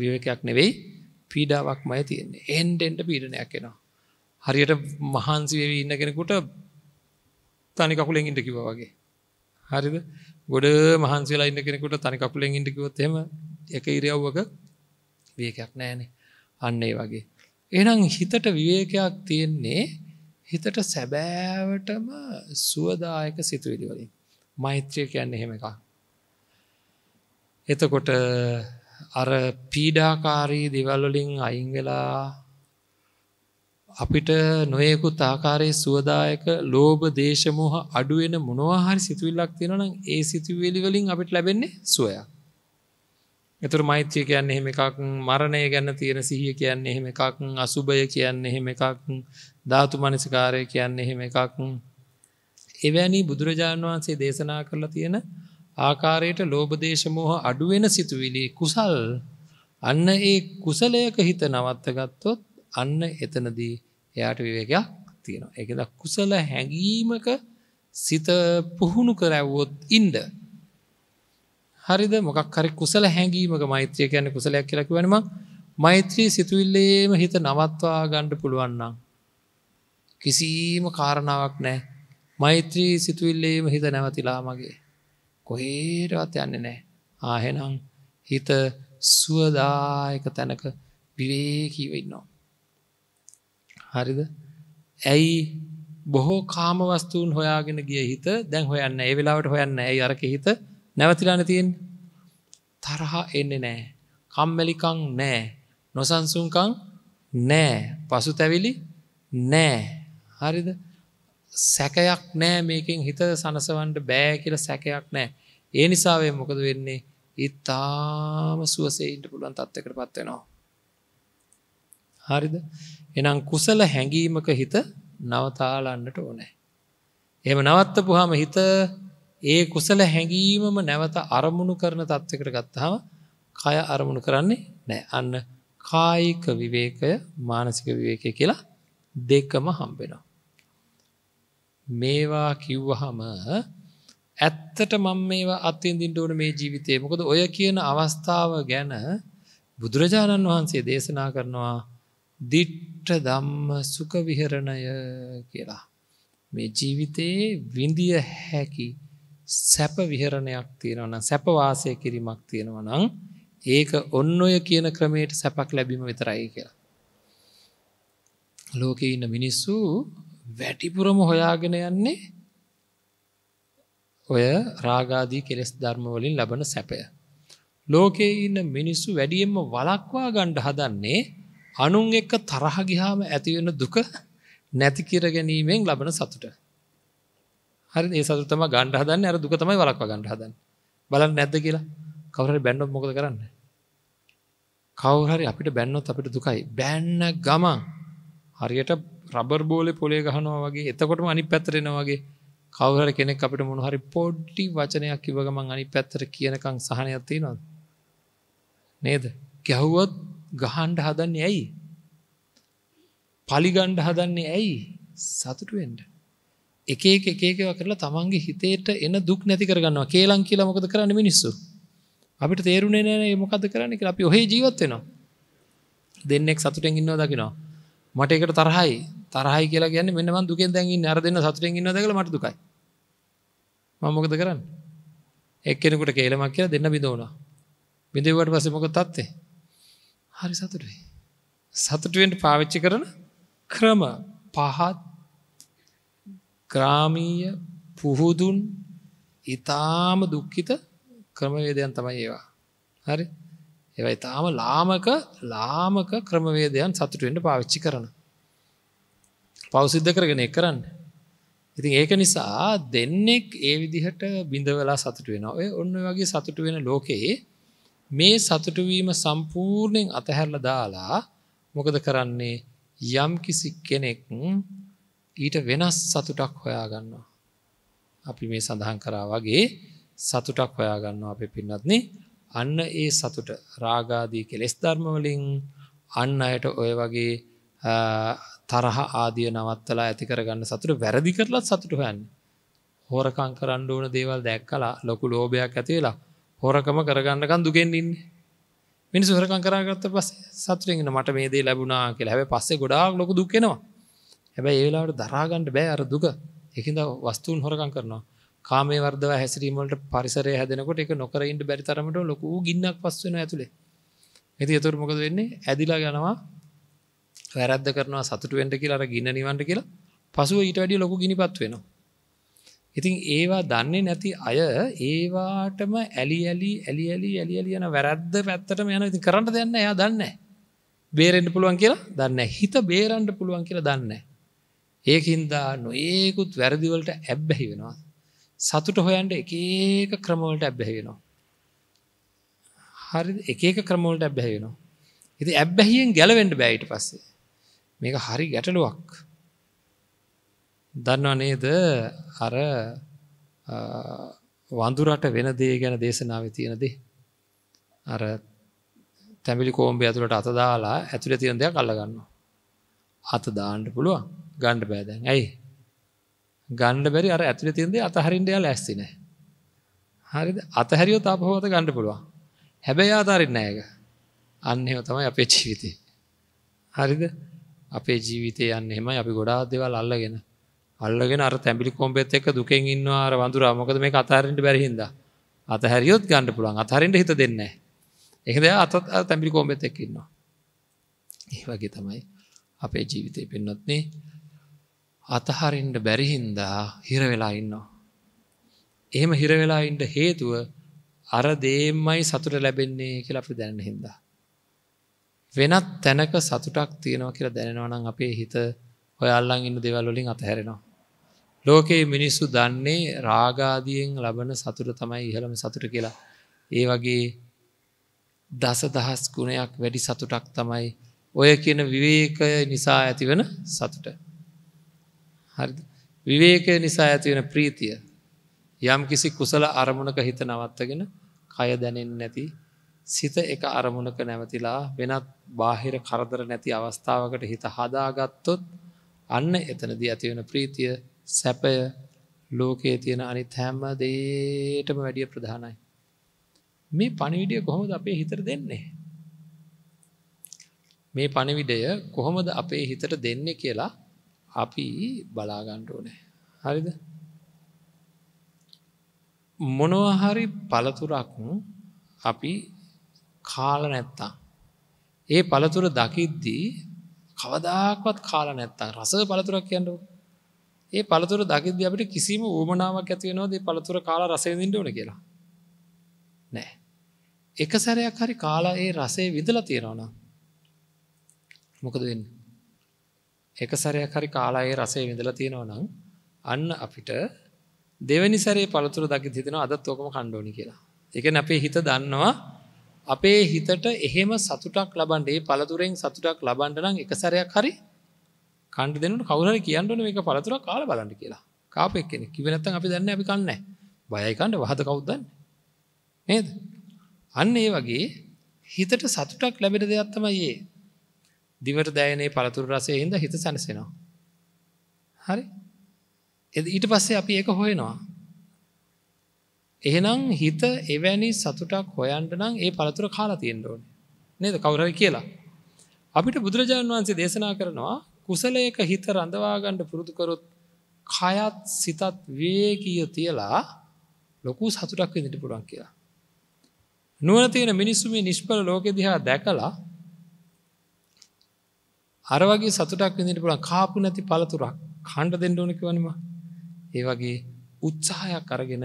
විවේකයක් නෙවෙයි පීඩාවක්මයි තියෙන්නේ. එන්ඩෙන්ට පීඩනයක් එනවා. හරියට මහන්සි වෙවි ඉන්න කෙනෙකුට තනි කකුලෙන් ඉන්න කිව්වා වගේ. හරිද? ගොඩ මහන්සි වෙලා ඉන්න කෙනෙකුට තනි කකුලෙන් ඉන්න කිව්වොත් එහෙම එක ඉරියව්වක විවේකයක් නැහැනේ. අන්න ඒ වගේ. එහෙනම් හිතට විවේකයක් තියෙන්නේ හිතට සැබෑවටම සුවදායක සිතුවිලි වලින්. මෛත්‍රිය කියන්නේ එහෙම එකක්. එතකොට අර පීඩාකාරී දෙවල්වලින් අයිංවෙලා අපිට නොයෙකුත් ආකාරයේ සුවදායක ලෝභ දේශමෝහ අඩුවෙන මොනවා හරි සිතුවිල්ලක් තියෙනවා නම් ඒ සිතුවිලි වලින් අපිට ලැබෙන්නේ සුවයක්. ඒතර මෛත්‍රිය කියන්නේ එහෙම එකක්, මරණය ගැන තියෙන සිහිය කියන්නේ එහෙම එකක්, අසුබය කියන්නේ එහෙම එකක්, ධාතු මනසිකාරය කියන්නේ එහෙම එකක්. එවැනි බුදුරජාණන් වහන්සේ දේශනා කරලා තියෙන ආකාරයට ලෝභ දේශ මොහ අඩු වෙන සිතුවිලි කුසල් අන්න ඒ කුසලයක හිත නවත්ත ගත්තොත් අන්න එතනදී එයාට විවේකයක් තියෙනවා. ඒකද කුසල හැඟීමක සිත පුහුණු කරවුවොත් ඉන්න. හරිද මොකක් හරි කුසල හැඟීමක මෛත්‍රිය කියන්නේ කුසලයක් කියලා කියවනම මෛත්‍රී සිතුවිල්ලේම හිත නවත්වා ගන්න පුළුවන් නම් කිසිම කාරණාවක් නැහැ. මෛත්‍රී සිතුවිල්ලේම හිත නැවතිලා මගේ කොහේටවත් යන්න නෑ ආහෙනම් හිත සුවදායක තැනක විවේකීව ඉන්නවා. හරිද ඇයි බොහෝ කාමවස්තුූන් හොයාගෙන ගිය හිත දැන් හොයන්න ඒ වෙලාවට හොයන්න ඇයි අරක හිත නැවතිලාන තියෙන් තරහා එන්න නෑ කම්මැලිකං නෑ නොසන්සුන්කං නෑ පසු තැවිලි නෑ හරිද සැකයක් නෑ මේකින් හිත සනසවන්ට බෑ කියල සැකයක් නෑ ඒ නිසාවේ මොකද වෙන්නේ ඉතාම සුවසේට පුළුවන් තත්වකට පත්වෙනවා. හරිද එනම් කුසල හැඟීමක හිත නවතාලන්නට ඕනෑ. එහම නවත්තපුහම හිත ඒ කුසල හැඟීමම නැවත අරමුණු කරන තත්වකට ගත්තහම කය අරමුණු කරන්නේ නෑ අන්න කායික විවේකය මානසික විවේකය කියලා දෙකම හම්බෙනවා. මේවා කිව්වහම ඇත්තට මම මේවා අත්විඳින්න ඕන මේ ජීවිතේ. මොකද ඔය කියන අවස්ථාව ගැන බුදුරජාණන් වහන්සේ දේශනා කරනවා දිට්ඨ ධම්ම සුඛ විහරණය කියලා. මේ ජීවිතයේ විඳිය හැකි සැප විහරණයක් තියෙනවා නම් සැප වාසය කිරීමක් තියෙනවා නම් ඒක ඔන්න ඔය කියන ක්‍රමයට සැපක් ලැබීම විතරයි කියලා. ලෝකේ ඉන්න මිනිස්සු වැටිපුරම හොයාගෙන යන්නේ ඔය රාගාදී කෙලෙස් ධර්ම වලින් ලබන සැපය. ලෝකයේ ඉන්න මිනිස්සු වැඩියෙන්ම වලක්වා ගන්න හදන්නේ අනුන් එක්ක තරහ ගියාම ඇති වෙන දුක නැති කර ගැනීමෙන් ලබන සතුට. හරිද? ඒ සතුට තමයි ගන්න හදන්නේ අර දුක තමයි වලක්වා ගන්න හදන්නේ. බලන්න නැද්ද කියලා? කවුරු හරි බැන්නොත් මොකද කරන්නේ? කවුරු හරි අපිට බැන්නොත් අපිට දුකයි. බැන්න ගමන් හරියට රබර් බෝල පොලේ ගහනවා වගේ එතකොටම අනි පැතරෙන වගේ කවර කෙනෙක් අපිට මොන හරි පොඩ්ඩි වචනයක් කිවගමන් අනි පැත්තර කියනකං සහනයක්ති නොද නේද ගැහුවොත් ගහන්ඩ හදන්නේ ඇයි පලිගණ්ඩ හදන්නේ ඇයි සතුටුවෙන්ට එකේක එකේකව කරලා තමන්ගේ හිතේට එන දුක් නැති කරගන්නවා කේලං කියලා මොකද කරන්න මිනිස්සු අපිට තේරුණේ නෑ මොකද කරන්න කියලා අපි ඔහේ ජීවත් වෙනවා දෙන්නෙක් සතුටෙන් ඉන්නවා දකිනවා මට එකට තරහයි තරහයි කියලා ගැන්න මෙන්න මන් දුකෙන් දැන්ගින් අර දෙන්න සතුරෙන් ඉන්න දකල මට දුකයි මමොකද කරන්න එක්කෙනෙකුට කේලමක් කියලා දෙන්න බිඳවුණා බිඳවට පස මොක තත්තේ හරි සතුටුයි සතුටුවෙන්ට පාවිච්චි කරන ක්‍රම පහත් ග්‍රාමීය පුහුදුන් ඉතාම දුක්කිත ක්‍රමවේදයන් තමයි ඒවා හරි ඒවයි තාම ලාමක ලාමක ක්‍රමවේදයන් සතුටුවෙන්ට පාවිච්චි කරන පවසිද්ධ කරගෙන කරන්න. ඉතින් ඒක නිසා දෙන්නෙක් ඒ විදිහට බිඳවෙලා සතුට වෙන ඔය ඔන්න වගේ සතුට වෙන ලෝකයේ මේ සතුටවීම සම්පූර්ණයෙන් අතහැරල දාලා මොකද කරන්නේ යම් කිසි කෙනෙක් ඊට වෙනස් සතුටක් හොයාගන්නවා. අපි මේ සඳහන් කරා වගේ සතුටක් හොයාගන්නවා අපේ පින්නත්න අන්න ඒ සතුට රාගාදී කෙලෙස් ධර්මවලින් අන්න අයට ඔය වගේ තරහ ආදිය නවත්තලා ඇති කරගන්න සතුට වැරදි කරලත් සතුට හොයන්න. හෝරකං කරන්න ඕන දේවල් දැක්කලා ලොකු ලෝභයක් ඇති වෙලා හොරකම කරගන්නකන් දුකෙන් ඉන්නේ. මිනිස්සු හොරකම් කරාගත්ත පස්සේ සතුටින් ඉන්න මට මේ දේ ලැබුණා කියලා. හැබැයි පස්සේ ගොඩාක් ලොකු දුක් එනවා. හැබැයි ඒ වෙලාවට දරා ගන්න බෑ අර දුක. ඒකින්ද වස්තුන් හොරකම් කරනවා. කාමයේ වර්ධව හැසිරීම වලට පරිසරය හැදෙනකොට ඒක නොකර ඉන්න බැරි තරමට ලොකු ගින්නක් පස් වෙනවා ඇතුලේ. ඉතින් ඒතර මොකද වෙන්නේ? ඇදිලා යනවා වැරද්ද කරනවා සතුටුවෙන්ට කියලා අර ගින්න නිවන්ට කියලා පසුව ඊට වැඩිය ලොකු ගිනිපත් වෙනවා. ඉතින් ඒවා දන්නේ නැති අය ඒවාටම ඇලි ඇලි ඇලි ඇලි ඇලි ඇලි යන වැරද්ද පැත්තටම යනවා. ඉතින් කරන්න දෙයක් නැහැ. එයා දන්නේ නැහැ. බේරෙන්න පුළුවන් කියලා දන්නේ නැහැ. හිත බේරන්න පුළුවන් කියලා දන්නේ නැහැ. ඒකින්ද නොඒකුත් වැරදි වලට ඇබ්බැහි වෙනවා. සතුට හොයන්ට එක එක ක්‍රමවලට ඇබ්බැහි වෙනවා. හරි එක එක ක්‍රමවලට ඇබ්බැහි වෙනවා. ඉතින් ඇබ්බැහියෙන් ගැලවෙන්න බෑ ඊට පස්සේ. මේක හරි ගැටලුවක් දන්නව නේද අර වඳුරට වෙන දේ ගැන දේශනාව තියෙනද අර තැමිලි කෝම්බ ඇතුළට අතදාලා ඇතුළ තියෙන දෙයක් අල්ලගන්න අත දාන්නට පුළුවන් ගණ්ඩ බෑදැන් ඇයි ගණ්ඩ බැරි අර ඇතුළ තියන්දේ අතහරින්ටයා ලැස්තින හරි අතහැරියෝ තාපහෝත ගණ්ඩ පුළුවන් හැබැයි ආතාරන්න ඇයක අන්නෙම තමයි අපේ ජීවිතය හරිද අපේ ජීවිතය යන්න එෙමයි අපි ගොඩා දෙවල් අල්ලගෙන අල්ලගෙන අර තැබිි කොම්පෙත් එක් දුකෙන් ඉන්නවා අර වඳුරා මොකද මේ අතාරෙන්ට බැරිහිද අතහැරියොත් ගණඩ පුළන් අතරෙන්ට හිත දෙන්න එකද අතත් තැබිි කොම්පෙත් එක්කන්නවා ඒ වගේ තමයි අපේ ජීවිතය පෙන්නොත්නේ අතහරින්ට බැරිහින්දා හිරවෙලා ඉන්නවා. එහෙම හිරවෙලා ඉන්ට හේතුව අරදේමයි සතුට ලැබෙන්නේ කියලා අපි දැන්න හින්දා. වෙනත් තැනක සතුටක් තියෙනවා කියලා දැනෙනවනම් අපේ හිත ඔයල්ලං ඉන්න දෙවල්ලින් අතහැරෙනවා. ලෝකයේ මිනිස්සු දන්නේ රාගාදියෙන් ලබන සතුට තමයි ඉහළම සතුට කියලා. ඒ වගේ දස දහස් ගුණයක් වැඩි සතුටක් තමයි ඔය කියන විවේකය නිසා ඇතිවන සතුට. හරි විවේකය නිසා ඇතිවෙන ප්‍රීතිය යම් කිසි කුසල අරමුණක හිත නවත්තගෙන කය දැනෙන් නැති සිත එක අරමුණක නැවතිලා වෙනත් බාහිර කරදර නැති අවස්ථාවකට හිත හදාගත්තොත් අන්න එතනදී ඇතිවෙන ප්‍රීතිය සැපය ලෝකයේ තියෙන අනිත් හැම දේටම වැඩිය ප්‍රධානයි. මේ පණිවිඩය කොහොමද අපේ හිතට දෙන්නේ. මේ පණිවිඩය කොහොමද අපේ හිතට දෙන්නේ කියලා අපි බලාගණ්ඩෝනෑ. හරිද මොනවහරි පලතුරක් අපි කාල නැත්තා ඒ පළතුර දකිද්දී කවදාකවත් කාලා නැත්තම් රස පළතුරක් කියන්න ඒ පළතුර දකිද්දී අපිට කිසිම උවමනාවක් ඇති වෙනවද මේ පළතුර කාලා රසය විඳින්න ඕන කියලා? නෑ. එක සැරයක් හරි කාලා ඒ රසය විඳලා තියනවා නම් මොකද වෙන්නේ? එක සැරයක් හරි කාලා ඒ රසය විඳලා තියනවා නම් අන්න අපිට දෙවැනි සැරේ පළතුර දකිද්දී හිතෙනවා අදත් ඕකම කන්න ඕනි කියලා. ඒ කියන්නේ අපේ හිත දන්නවා අපේ හිතට එහෙම සතුටක් ලබන්ට ඒ පළතුරෙන් සතුටක් ලබන්ට නම් එක සැරයක් හරි කණ්ඩ දෙනට කවුරට කියන්නන මේ පළතුර කාල බලන්න කියලා කාපෙක් කෙන කිවනත්තන් අපි දන්න අපි කන්න බයයිකණ්ඩ වහද කවුදන්න නේද අන්න ඒ වගේ හිතට සතුටක් ලැබෙන දෙයක්ත්තම ඒ දිවට දෑනේ පළතුර රසේ හිද හිත සැනසෙනවා හරි එ ඊට පස්සේ අපි ඒක හොයනවා එහෙනම් හිත එවැනි සතුටක් හොයන්ට නම් ඒ පළතුර කාලා තියෙන්න ඕනේ. නේද? කවුරුහරි කියලා. අපිට බුදුරජාණන් වහන්සේ දේශනා කරනවා කුසලයක හිත රඳවා ගන්න පුරුදු කරොත් කයත් සිතත් වේගිය තියලා ලොකු සතුටක් විඳින්න පුළුවන් කියලා. නුවණ තියෙන මිනිස්සු මේ නිෂ්පල ලෝකෙ දිහා දැකලා අර වගේ සතුටක් විඳින්න පුළුවන් කාපු නැති පළතුරක් කන්න දෙන්න ඕන කියවනේ මා. ඒ වගේ උත්සාහයක් අරගෙන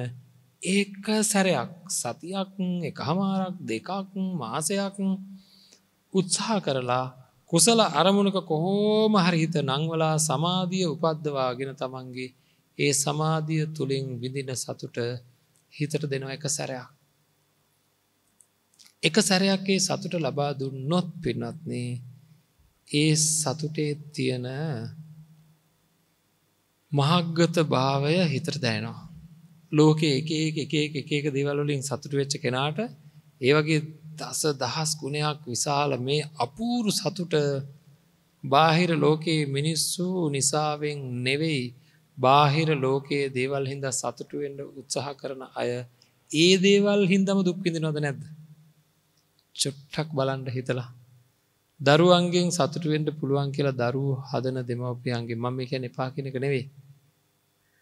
ඒක සැරයක් සතියක් එකහමාරක් දෙකක් මාසයක් උත්සාහ කරලා කුසල අරමුණක කොහෝම හරිහිත නංවලා සමාධිය උපද්දවාගෙන තමන්ගේ ඒ සමාධිය තුළින් විඳින සතුට හිතට දෙනවා එක සැරයක්. එක සැරයක් ඒ සතුට ලබා දුන්නොත් පින්නත්නේ ඒ සතුටේ තියෙන මහග්ගත භාවය හිතට දැනවා. ලෝකේ එක එක එක එක එක දේවල් වලින් සතුටු වෙච්ච කෙනාට ඒ වගේ දස දහස් ගුණයක් විශාල මේ අපූරු සතුට බාහිර ලෝකයේ මිනිස්සු නිසාවෙන් නෙවෙයි බාහිර ලෝකයේ දේවල් හින්දා සතුටු වෙන්න උත්සාහ කරන අය ඒ දේවල් හින්දම දුක් විඳිනවද නැද්ද? චුට්ටක් බලන්න හිතලා දරුවන්ගෙන් සතුටු වෙන්න පුළුවන් කියලා දරුවෝ හදන දෙමව්පියන්ගේ මම කියන්නේ එපා කියන එක නෙවෙයි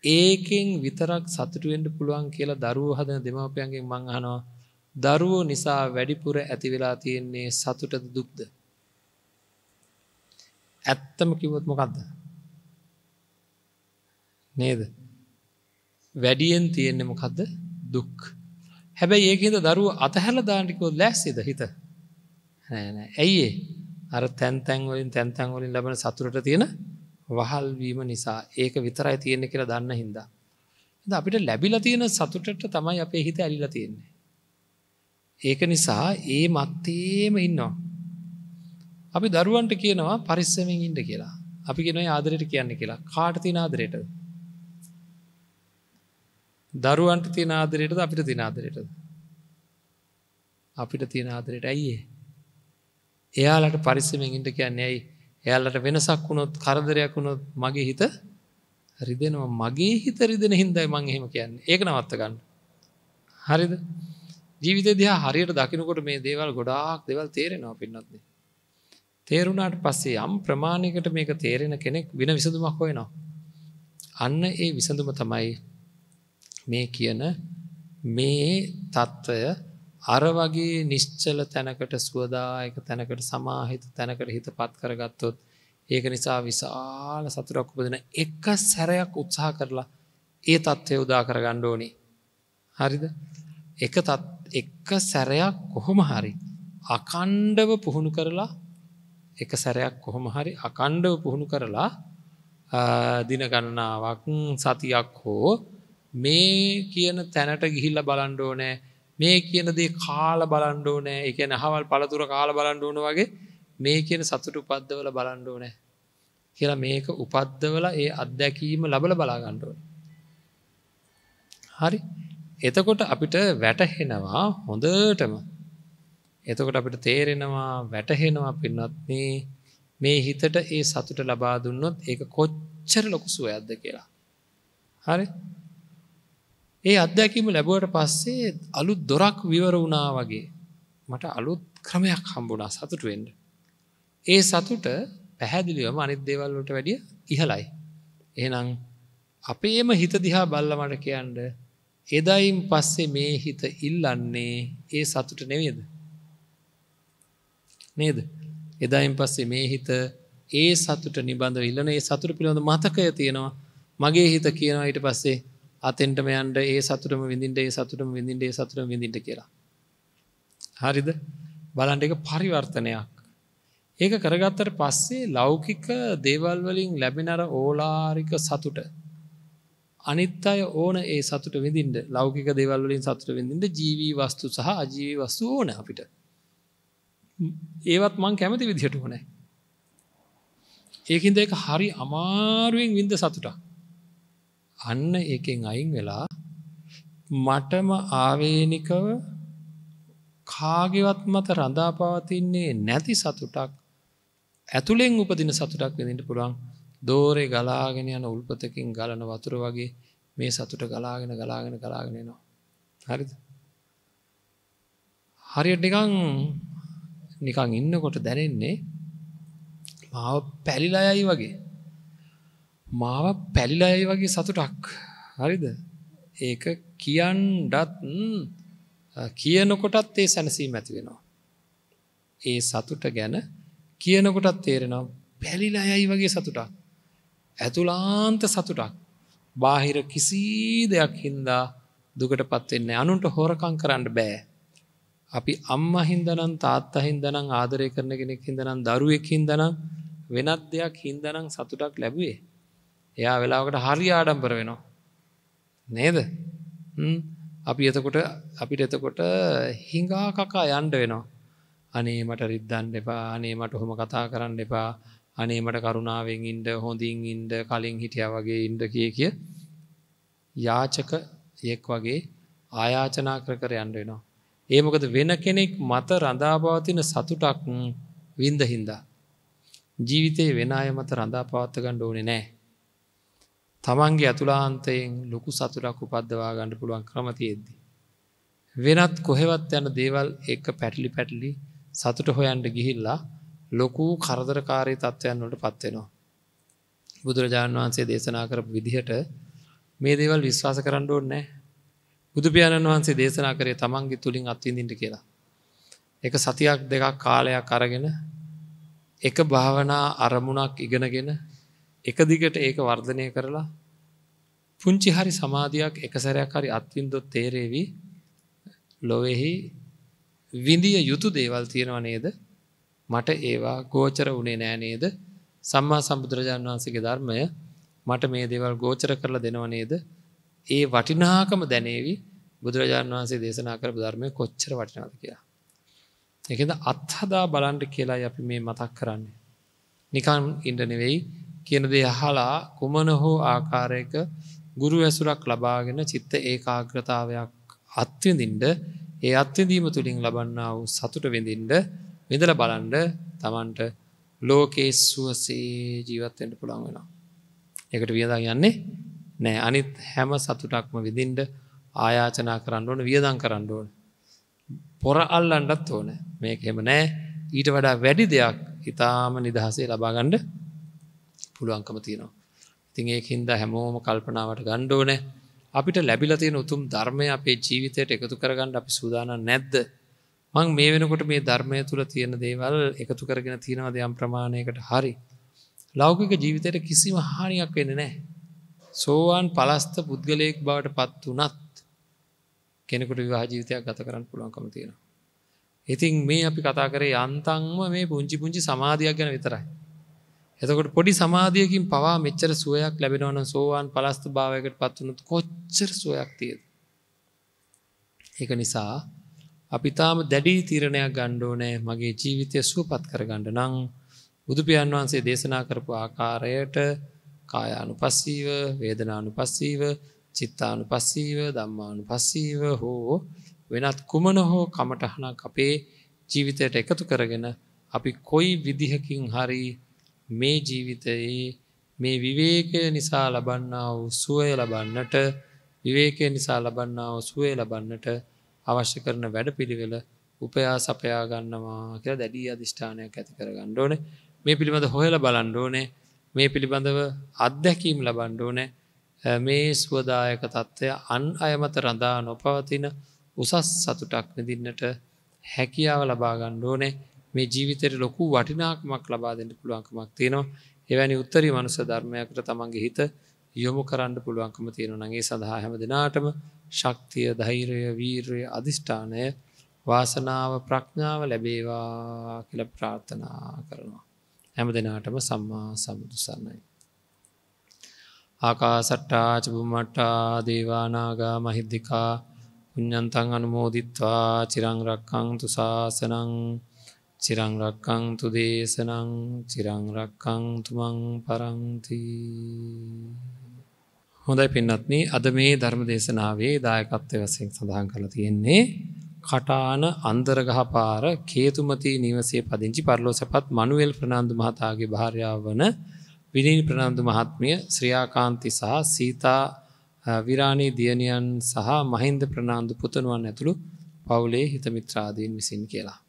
ඒකෙන් විතරක් සතුටු වෙන්න පුළුවන් කියලා දරුවෝ හදන දෙමාපියන්ගෙන් මං අහනවා දරුවෝ නිසා වැඩිපුර ඇති වෙලා තියෙන්නේ සතුටද දුක්ද ඇත්තම කිව්වොත් මොකද්ද නේද වැඩියෙන් තියෙන්නේ මොකද්ද දුක් හැබැයි ඒකෙන්ද දරුවෝ අතහැරලා දාන්න කිව්වොත් ලෑස්තිද හිත නෑ නෑ ඇයි ඒ අර තැන් තැන් වලින් තැන් තැන් වලින් ලැබෙන සතුටට තියෙන වහල්වීම නිසා ඒක විතරයි තියෙන කියලා දන්න හින්දා. ඉතින් අපිට ලැබිලා තියෙන සතුටට තමයි අපේ හිත ඇලිලා තියෙන්නේ. ඒක නිසා ඒ මත්තේම ඉන්නවා. අපි දරුවන්ට කියනවා පරිස්සමෙන් ඉන්න කියලා. අපි කියනවා ආදරයට කියන්නේ කියලා. කාට තියෙන ආදරයටද? දරුවන්ට තියෙන ආදරයටද අපිට තියෙන ආදරයටද? අපිට තියෙන ආදරයට ඇයි එයාලට පරිස්සමෙන් ඉන්න කියන්නේ ඇයි? එයාලට වෙනසක් වුණොත් කරදරයක් වුණොත් මගේ හිත රිදෙනවා මගේ හිත රිදෙන හින්දයි මං එහෙම කියන්නේ ඒක නවත්ත ගන්න හරිද ජීවිත දිහා හරියට දකිනකොට මේ දේවල් ගොඩාක් දෙවල් තේරෙනවා පින්නත්ද තේරුණාට පස්සේ යම් ප්‍රමාණයකට මේක තේරෙන කෙනෙක් වින විසඳුමක් හොයනවා අන්න ඒ විසඳුම තමයි මේ කියන මේ තත්ත්වය අර වගේ නිශ්චල තැනකට සුවදායක තැනකට සමාහිත තැනකට හිත පත් කරගත්තොත් ඒක නිසා විශාල සතුරක් උපදන එක සැරයක් උත්සාහ කරලා ඒ තත්ත්වය උදා කර ගණ්ඩෝනි හරිද එක එක සැරයක් කොහොම හරි අකණ්ඩව පුහුණු කරලා එක සැරයක් කොහොම හරි අකණ්ඩව පුහුණු කරලා දින ගණනාවක් සතියක් හෝ මේ කියන තැනට ගිහිල්ල බලන්ඩෝනෑ මේ කියන දේ කාල බලන්ඩෝ නෑ එක නහවල් පළතුර කාල බලන්ඩ ඕන වගේ මේ කියන සතුට උපද්දවල බලන්ඩෝ නෑ කියලා මේක උපද්දවල ඒ අත්දැකීම ලබල බලාගණ්ඩුව. හරි එතකොට අපිට වැටහෙනවා හොඳටම එතකොට අපිට තේරෙනවා වැටහෙනවා පින්නත්න මේ හිතට ඒ සතුට ලබා දුන්නොත් ඒ කොච්චර ලොකු සුවයක්ද කියලා. හරි ඒ අත්දැකීම ලැබුවට පස්සේ අලුත් දොරක් විවර වුණා වගේ මට අලුත් ක්‍රමයක් හම්බුණා සතුට වෙන්න. ඒ සතුට පැහැදිලිවම අනිත් දේවල් වලට වැඩිය ඉහළයි. එහෙනම් අපේම හිත දිහා බල්ලා මට කියන්න එදයින් පස්සේ මේ හිත ඉල්ලන්නේ ඒ සතුට නෙවෙයිද? නේද? එදයින් පස්සේ මේ හිත ඒ සතුට නිබඳව ඉල්ලන ඒ සතුට පිළිබඳ මතකය තියෙනවා. මගේ හිත කියනවා ඊට පස්සේ අතෙන්ටම යන්ට ඒ සතුරම විඳින්ට ඒ සතුරම විඳින්ට ඒ සතුරම විඳිට කියලා. හරිද බලන්ට එක පරිවර්තනයක්. ඒක කරගත්තර පස්සේ ලෞකික දේවල්වලින් ලැබෙනර ඕලාරික සතුට. අනිත් අය ඕන ඒ සතුට විඳින්ට ලෞකික දෙවල්ලින් සතුට විඳින්ට ජීවී වස්තු සහ අජීවී වස්තු ඕන අපිට. ඒවත් මං කැමති විදිහට ඕනෑ. ඒකින්ද එක හරි අමාරුවෙන් විින්ද සතුටක්. අන්න එකෙන් අයින් වෙලා මටම ආවේනිකව කාගෙවත් මත රඳා පවතින්නේ නැති සතුටක් ඇතුළෙන් උපදින සතුටක් වෙදිට පුළුවන් දෝරේ ගලාගෙන යන උල්පතකින් ගලන වතුර වගේ මේ සතුට ගලාගෙන ගලාගෙන ගලාගෙනනවා. හරි හරියට නිකං නිකං ඉන්නකොට දැනෙන්නේ මාව පැලිලයයි වගේ මාව පැල්ලයි වගේ සතුටක් හරිද ඒක කියන්ඩත් කියනකොටත් ඒ සැනසීම ඇති වෙනවා. ඒ සතුට ගැන කියනකොටත් තේරෙනම් පැලිල අයයි වගේ සතුටක්. ඇතුලාන්ත සතුටක් බාහිර කිසි දෙයක් හින්දා දුකට පත්වෙන්නේ අනුන්ට හෝරකං කරන්න බෑ. අපි අම්ම හින්දනම් තාත්ත හින්දනම් ආදරය කරන කෙනෙක් හිදනම් දරුවෙක් හින්දනම් වෙනත් දෙයක් හින්දනම් සතුටක් ලැබුවේ එයා වෙලාවකට හරි ආඩම්පර වෙනවා. නේද අපි එතකොට අපිට එතකොට හිඟා කකා යන්ඩ වෙනවා. අනේ මට රිද්දන්න එපා අනේ මට හොම කතා කරන්න එපා අනේ මට කරුණාවෙන් ඉන්ඩ හොඳින් ඉන්ඩ කලින් හිටිය වගේ ඉන්ඩ කිය කිය යාචක යෙක් වගේ ආයාචනා කර කර යන්ඩ වෙනවා. ඒමකද වෙන කෙනෙක් මත රඳාපවතින සතුටක් වින්ද හින්දා. ජීවිතයේ වෙන අය මත රඳා පවත්ත ගණ්ඩ ඕනේ නෑ තමන්ගේ ඇතුලාන්තයෙන් ලොකු සතුරක් උපද්දවා ගණඩ පුළුවන් ක්‍රමතියෙද්දී. වෙනත් කොහෙවත් යන දේවල් එක පැටලි පැටලි සතුට හොයන්ට ගිහිල්ලා ලොකු කරදරකාරී තත්ත්වයන් වලට පත්වෙනවා. බුදුරජාණන් වහන්සේ දේශනා කරපු විදිහට මේ දේවල් විශ්වාස කරන්න ඕන්නෑ බුදුපාණන් වහන්සේ දේශනා කරේ තමන්ගේ තුළින් අත්විඳින්ට කියලා. එක සතියක් දෙකක් කාලයක් අරගෙන එක භාවනා අරමුණක් ඉගෙනගෙන එක දිගට ඒක වර්ධනය කරලා පුංචි හරි සමාධයක් එක සැරයක් හරි අත්වින්දොත් තේරේවි ලොවෙහි විඳිය යුතු දේවල් තියෙනව නේද මට ඒවා ගෝචර වුණේ නෑ නේද සම්මා සම්බුදුරජාණන් වහන්සේගේ ධර්මය මට මේ දේවල් ගෝචර කරලා දෙනව නේද ඒ වටිනාකම දැනේවි බුදුරජාණන් වහන්සේ දේශනා කරපු ධර්මය කොච්චර වටිනවද කියලා එකද අත්හදා බලන්ට කියලායි අපි මේ මතක් කරන්නේ නිකන් ඉඩ නෙවෙයි කියනදේ අහලා කුමන හෝ ආකාරයක ගුරු ඇසුරක් ලබාගෙන චිත්ත ඒ ආග්‍රතාවයක් අත්විඳින්ට ඒ අත්්‍යදීම තුළින් ලබන්නාව සතුට විඳින්ට විඳල බලන්ඩ තමන්ට ලෝකේ සුවසේ ජීවත්තෙන්ට පුළන් වෙනවා. එකට වියදා යන්නේ නෑ අනිත් හැම සතුටක්ම විදින්ට ආයාචනා කරන්න ඕන වියදං කරන්න ඕන. පොර අල්ලන්ඩත් ඕන මේක හෙම නෑ ඊට වඩා වැඩි දෙයක් ඉතාම නිදහසේ ලබාගණ්ඩ පුළුවන්කම තියෙනවා. ඉතින් ඒකින්ද හැමෝම කල්පනාවට ගණ්ඩෝනෑ අපිට ලැබිල තියෙන උතුම් ධර්මය අපේ ජීවිතයට එකතු කරගන්න අපි සූදාන නැද්ද. මං මේ වෙනකොට මේ ධර්මය තුළ තියෙන දේවල් එකතු කරගෙන තියෙනවද යම් ප්‍රමාණයකට හරි. ලෞකික ජීවිතයට කිසිම හානියක් වෙන නෑ. සෝවාන් පලස්ත පුද්ගලයෙක් බවට පත් වනත් කෙනෙකුට විවාහ ජීවිතයක් ගත කරන්න පුළුවන්කම තියෙනවා. ඉතින් මේ අපි කතා කරේ යන්තන්ම මේ පුංචි පුංචි සමාධයක් ගැන විතරයි. එතකොට පොඩි සමාධියකින් පවා මෙච්චර සුවයක් ලැබෙනවන සෝවාන් පලස්තු භාවයකට පත්වනුත් කොච්චර සුවයක් තියද. ඒක නිසා අපිතාම දැඩි තීරණයක් ගණ්ඩෝනෑ මගේ ජීවිතය සුවපත් කරගඩ නං බුදුපියන් වහන්සේ දේශනා කරපු ආකාරයට කායානු පස්සීව වේදනානු පස්සීව චිත්තානු පස්සීව දම්මානු පස්සීව හෝ වෙනත් කුමන හෝ කමටහනක් අපේ ජීවිතයට එකතු කරගෙන අපි කොයි විදිහකින් හරි මේ ජීවිතයේ මේ විවේකය නිසා ලබන්නාව සුවය ලබන්නට විවේකය නිසා ලබන්නාව සුවය ලබන්නට අවශ්‍ය කරන වැඩ පිළිවෙල උපයා සපයාගන්නවා කියලා දැඩී අධිෂ්ඨානයක් ඇති කරගන්න ඕන මේ පිළිබඳ හොයල බලන්ඩෝනේ මේ පිළිබඳව අත්දැකීම් ලබන්ඩෝනෑ මේ ස්වදායක තත්ත්වය අන් අයමත රඳා නොපවතින උසස් සතුටක් නදින්නට හැකියාව ලබාගණ්ඩෝනේ මේ ජීවිතයට ලොකු වටිනාකමක් ලබාදෙන්ට පුළුවන්කමක් තියෙනවා එවැනි උත්තරි මනුස ධර්මයකට තමන්ගේ හිත යොමු කරන්න පුළුවන්කම තියෙනනගේ සඳහා හැම දෙනාටම ශක්තිය ධෛරය වීර්ය අධිෂ්ඨානය වාසනාව ප්‍රඥාව ලැබේවා කියල ප්‍රාර්ථනා කරනවා. හැම දෙනාටම සම්මා සබුදු සන්නයි. ආකාසට්ටා චබුමට්ටා දේවානාගා මහිද්දිකා පුഞ්ඥන්තන් අනුමෝදිත්වා චිරංරක්කං තුසාසනං චිරංරක්කං තු දේශනං චිරංරක්කං තුමං පරංති හොඳයි පින්නත්න අද මේ ධර්ම දේශනාවේ දායකත්වය වසයෙන් සඳහන් කළ තියෙන්නේ කටාන අන්දරගහපාර කේතුමති නිවසේ පදිංචි පරලෝ සැපත් මනුවල් ප්‍රනාන්දු මහතාගේ භාරයාව වන විනිල් ප්‍රනාන්දු මහත්මිය ශ්‍රියාකාන්ති සහ සීතා විරාණී දියණියන් සහ මහින්ද ප්‍රනාන්දු පුතනුවන් ඇතුළු පවුලේ හිතමිත්‍රාදීන් විසින් කියලා.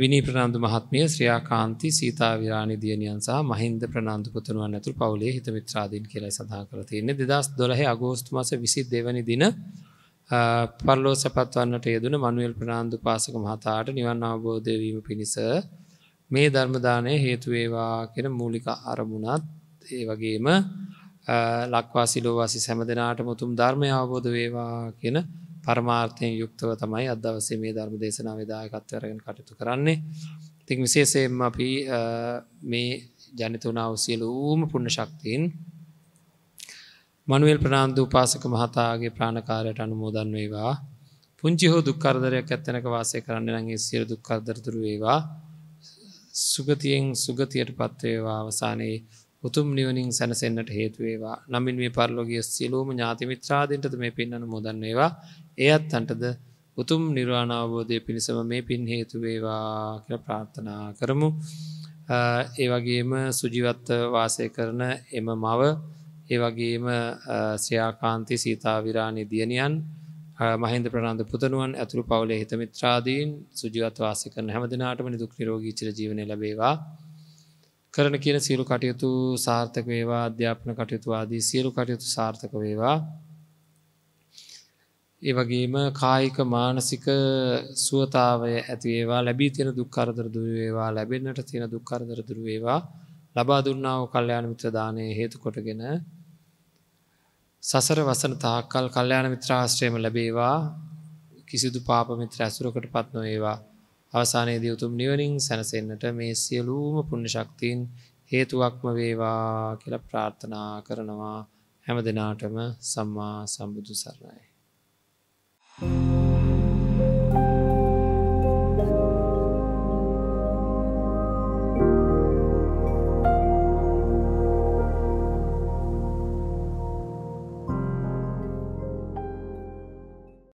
විනි ප්‍රනාන්දු මහත්මිය ශ්‍රියාකාන්ති සීතා විරාණි දියණියන් සහ මහින්ද ප්‍රනාන්දු පුතණුවන් ඇතුළු පවුලේ හිත මිත්‍රාදීන් කියලා සඳහන් කරලා තියෙන්නේ 2012 අගෝස්තු මාස 22 වෙනි දින පරලෝ සැපත් වන්නට යෙදුන මනුවෙල් ප්‍රනාන්දු පාසක මහතාට නිවන් අවබෝධය වීම පිණිස මේ ධර්ම දාණය හේතු වේවා කියන මූලික අරමුණත් ඒ වගේම ලක්වාසී ලෝවාසී හැම දෙනාටම උතුම් ධර්මය අවබෝධ වේවා කියන පරමාර්ථයෙන් යුක්තව තමයි අදවසේ මේ ධර්ම දේශනා විදායකත්වරගෙන කටයුතු කරන්නේ තින් විශේෂයෙන්ම අපි මේ ජනිතනාව සියලූම පුුණ ශක්තින් මනුවල් ප්‍රනාාන්දු පාසක මහතාගේ ප්‍රාණකාරයට අනුමෝදන් වේවා පුංචි හෝ දුක්කරදරයක් ඇත්තනක වාසය කරන්න නගේ සිර දුක්කරදරතුරු වේවා සුගතියෙන් සුගතියට පත්වේවා අවසානයේ උතුම් නිවනින් සැනසෙන්න්නට හේතුවේවා නමින් මේ පරලොගිය සිලූම ඥාතිමිත්‍රාදීන්ටද මේ පින් අනු මුදන්වේවා එයත් අන්ටද උතුම් නිර්වාණාවබෝධය පිණිසම මේ පින් හේතුවේවා කියල ප්‍රාර්ථනා කරමු ඒවගේම සුජිවත්ත වාසය කරන එම මව ඒවගේම ශ්‍රයාකාන්ති සීතාවිරාණි දියණියන් මහින්ද ප්‍රාන්ද පුතනුවන් ඇතුළු පවලේ හිතමිත්‍රාදීන් සුජිවත්වාසය කරන හැමදිනාටම දුක් නිරෝගී චර ජීවන ලබේවා කරන කියන සියලු කටයුතු සාර්ථක වේවා අධ්‍යාපන කටයුතු ආදී සියලු කටයුතු සාර්ථක වේවා. ඒ වගේම කායික මානසික සුවතාවය ඇති වේවා ලැබී තියෙන දුක් කරදර දුර වේවා ලැබෙන්නට තියෙන දුක් කරදර දුර වේවා ලබා දුන්නා වූ කල්යාණ මිත්‍ර දාණය හේතු කොටගෙන සසර වසන තාක්කල් කල්යාණ මිත්‍ර ආශ්‍රයම ලැබේවා කිසිදු පාප මිත්‍ර ඇසුරකටපත් නොවේවා අවසානයේදී උතුම් නිවනින් සැනසෙන්නට මේ සියලුම පුණ්‍ය ශක්තියින් හේතුවක්ම වේවා කියලා ප්‍රාර්ථනා කරනවා හැම දිනාටම සම්මා සම්බුදු සරණයි. Thank you.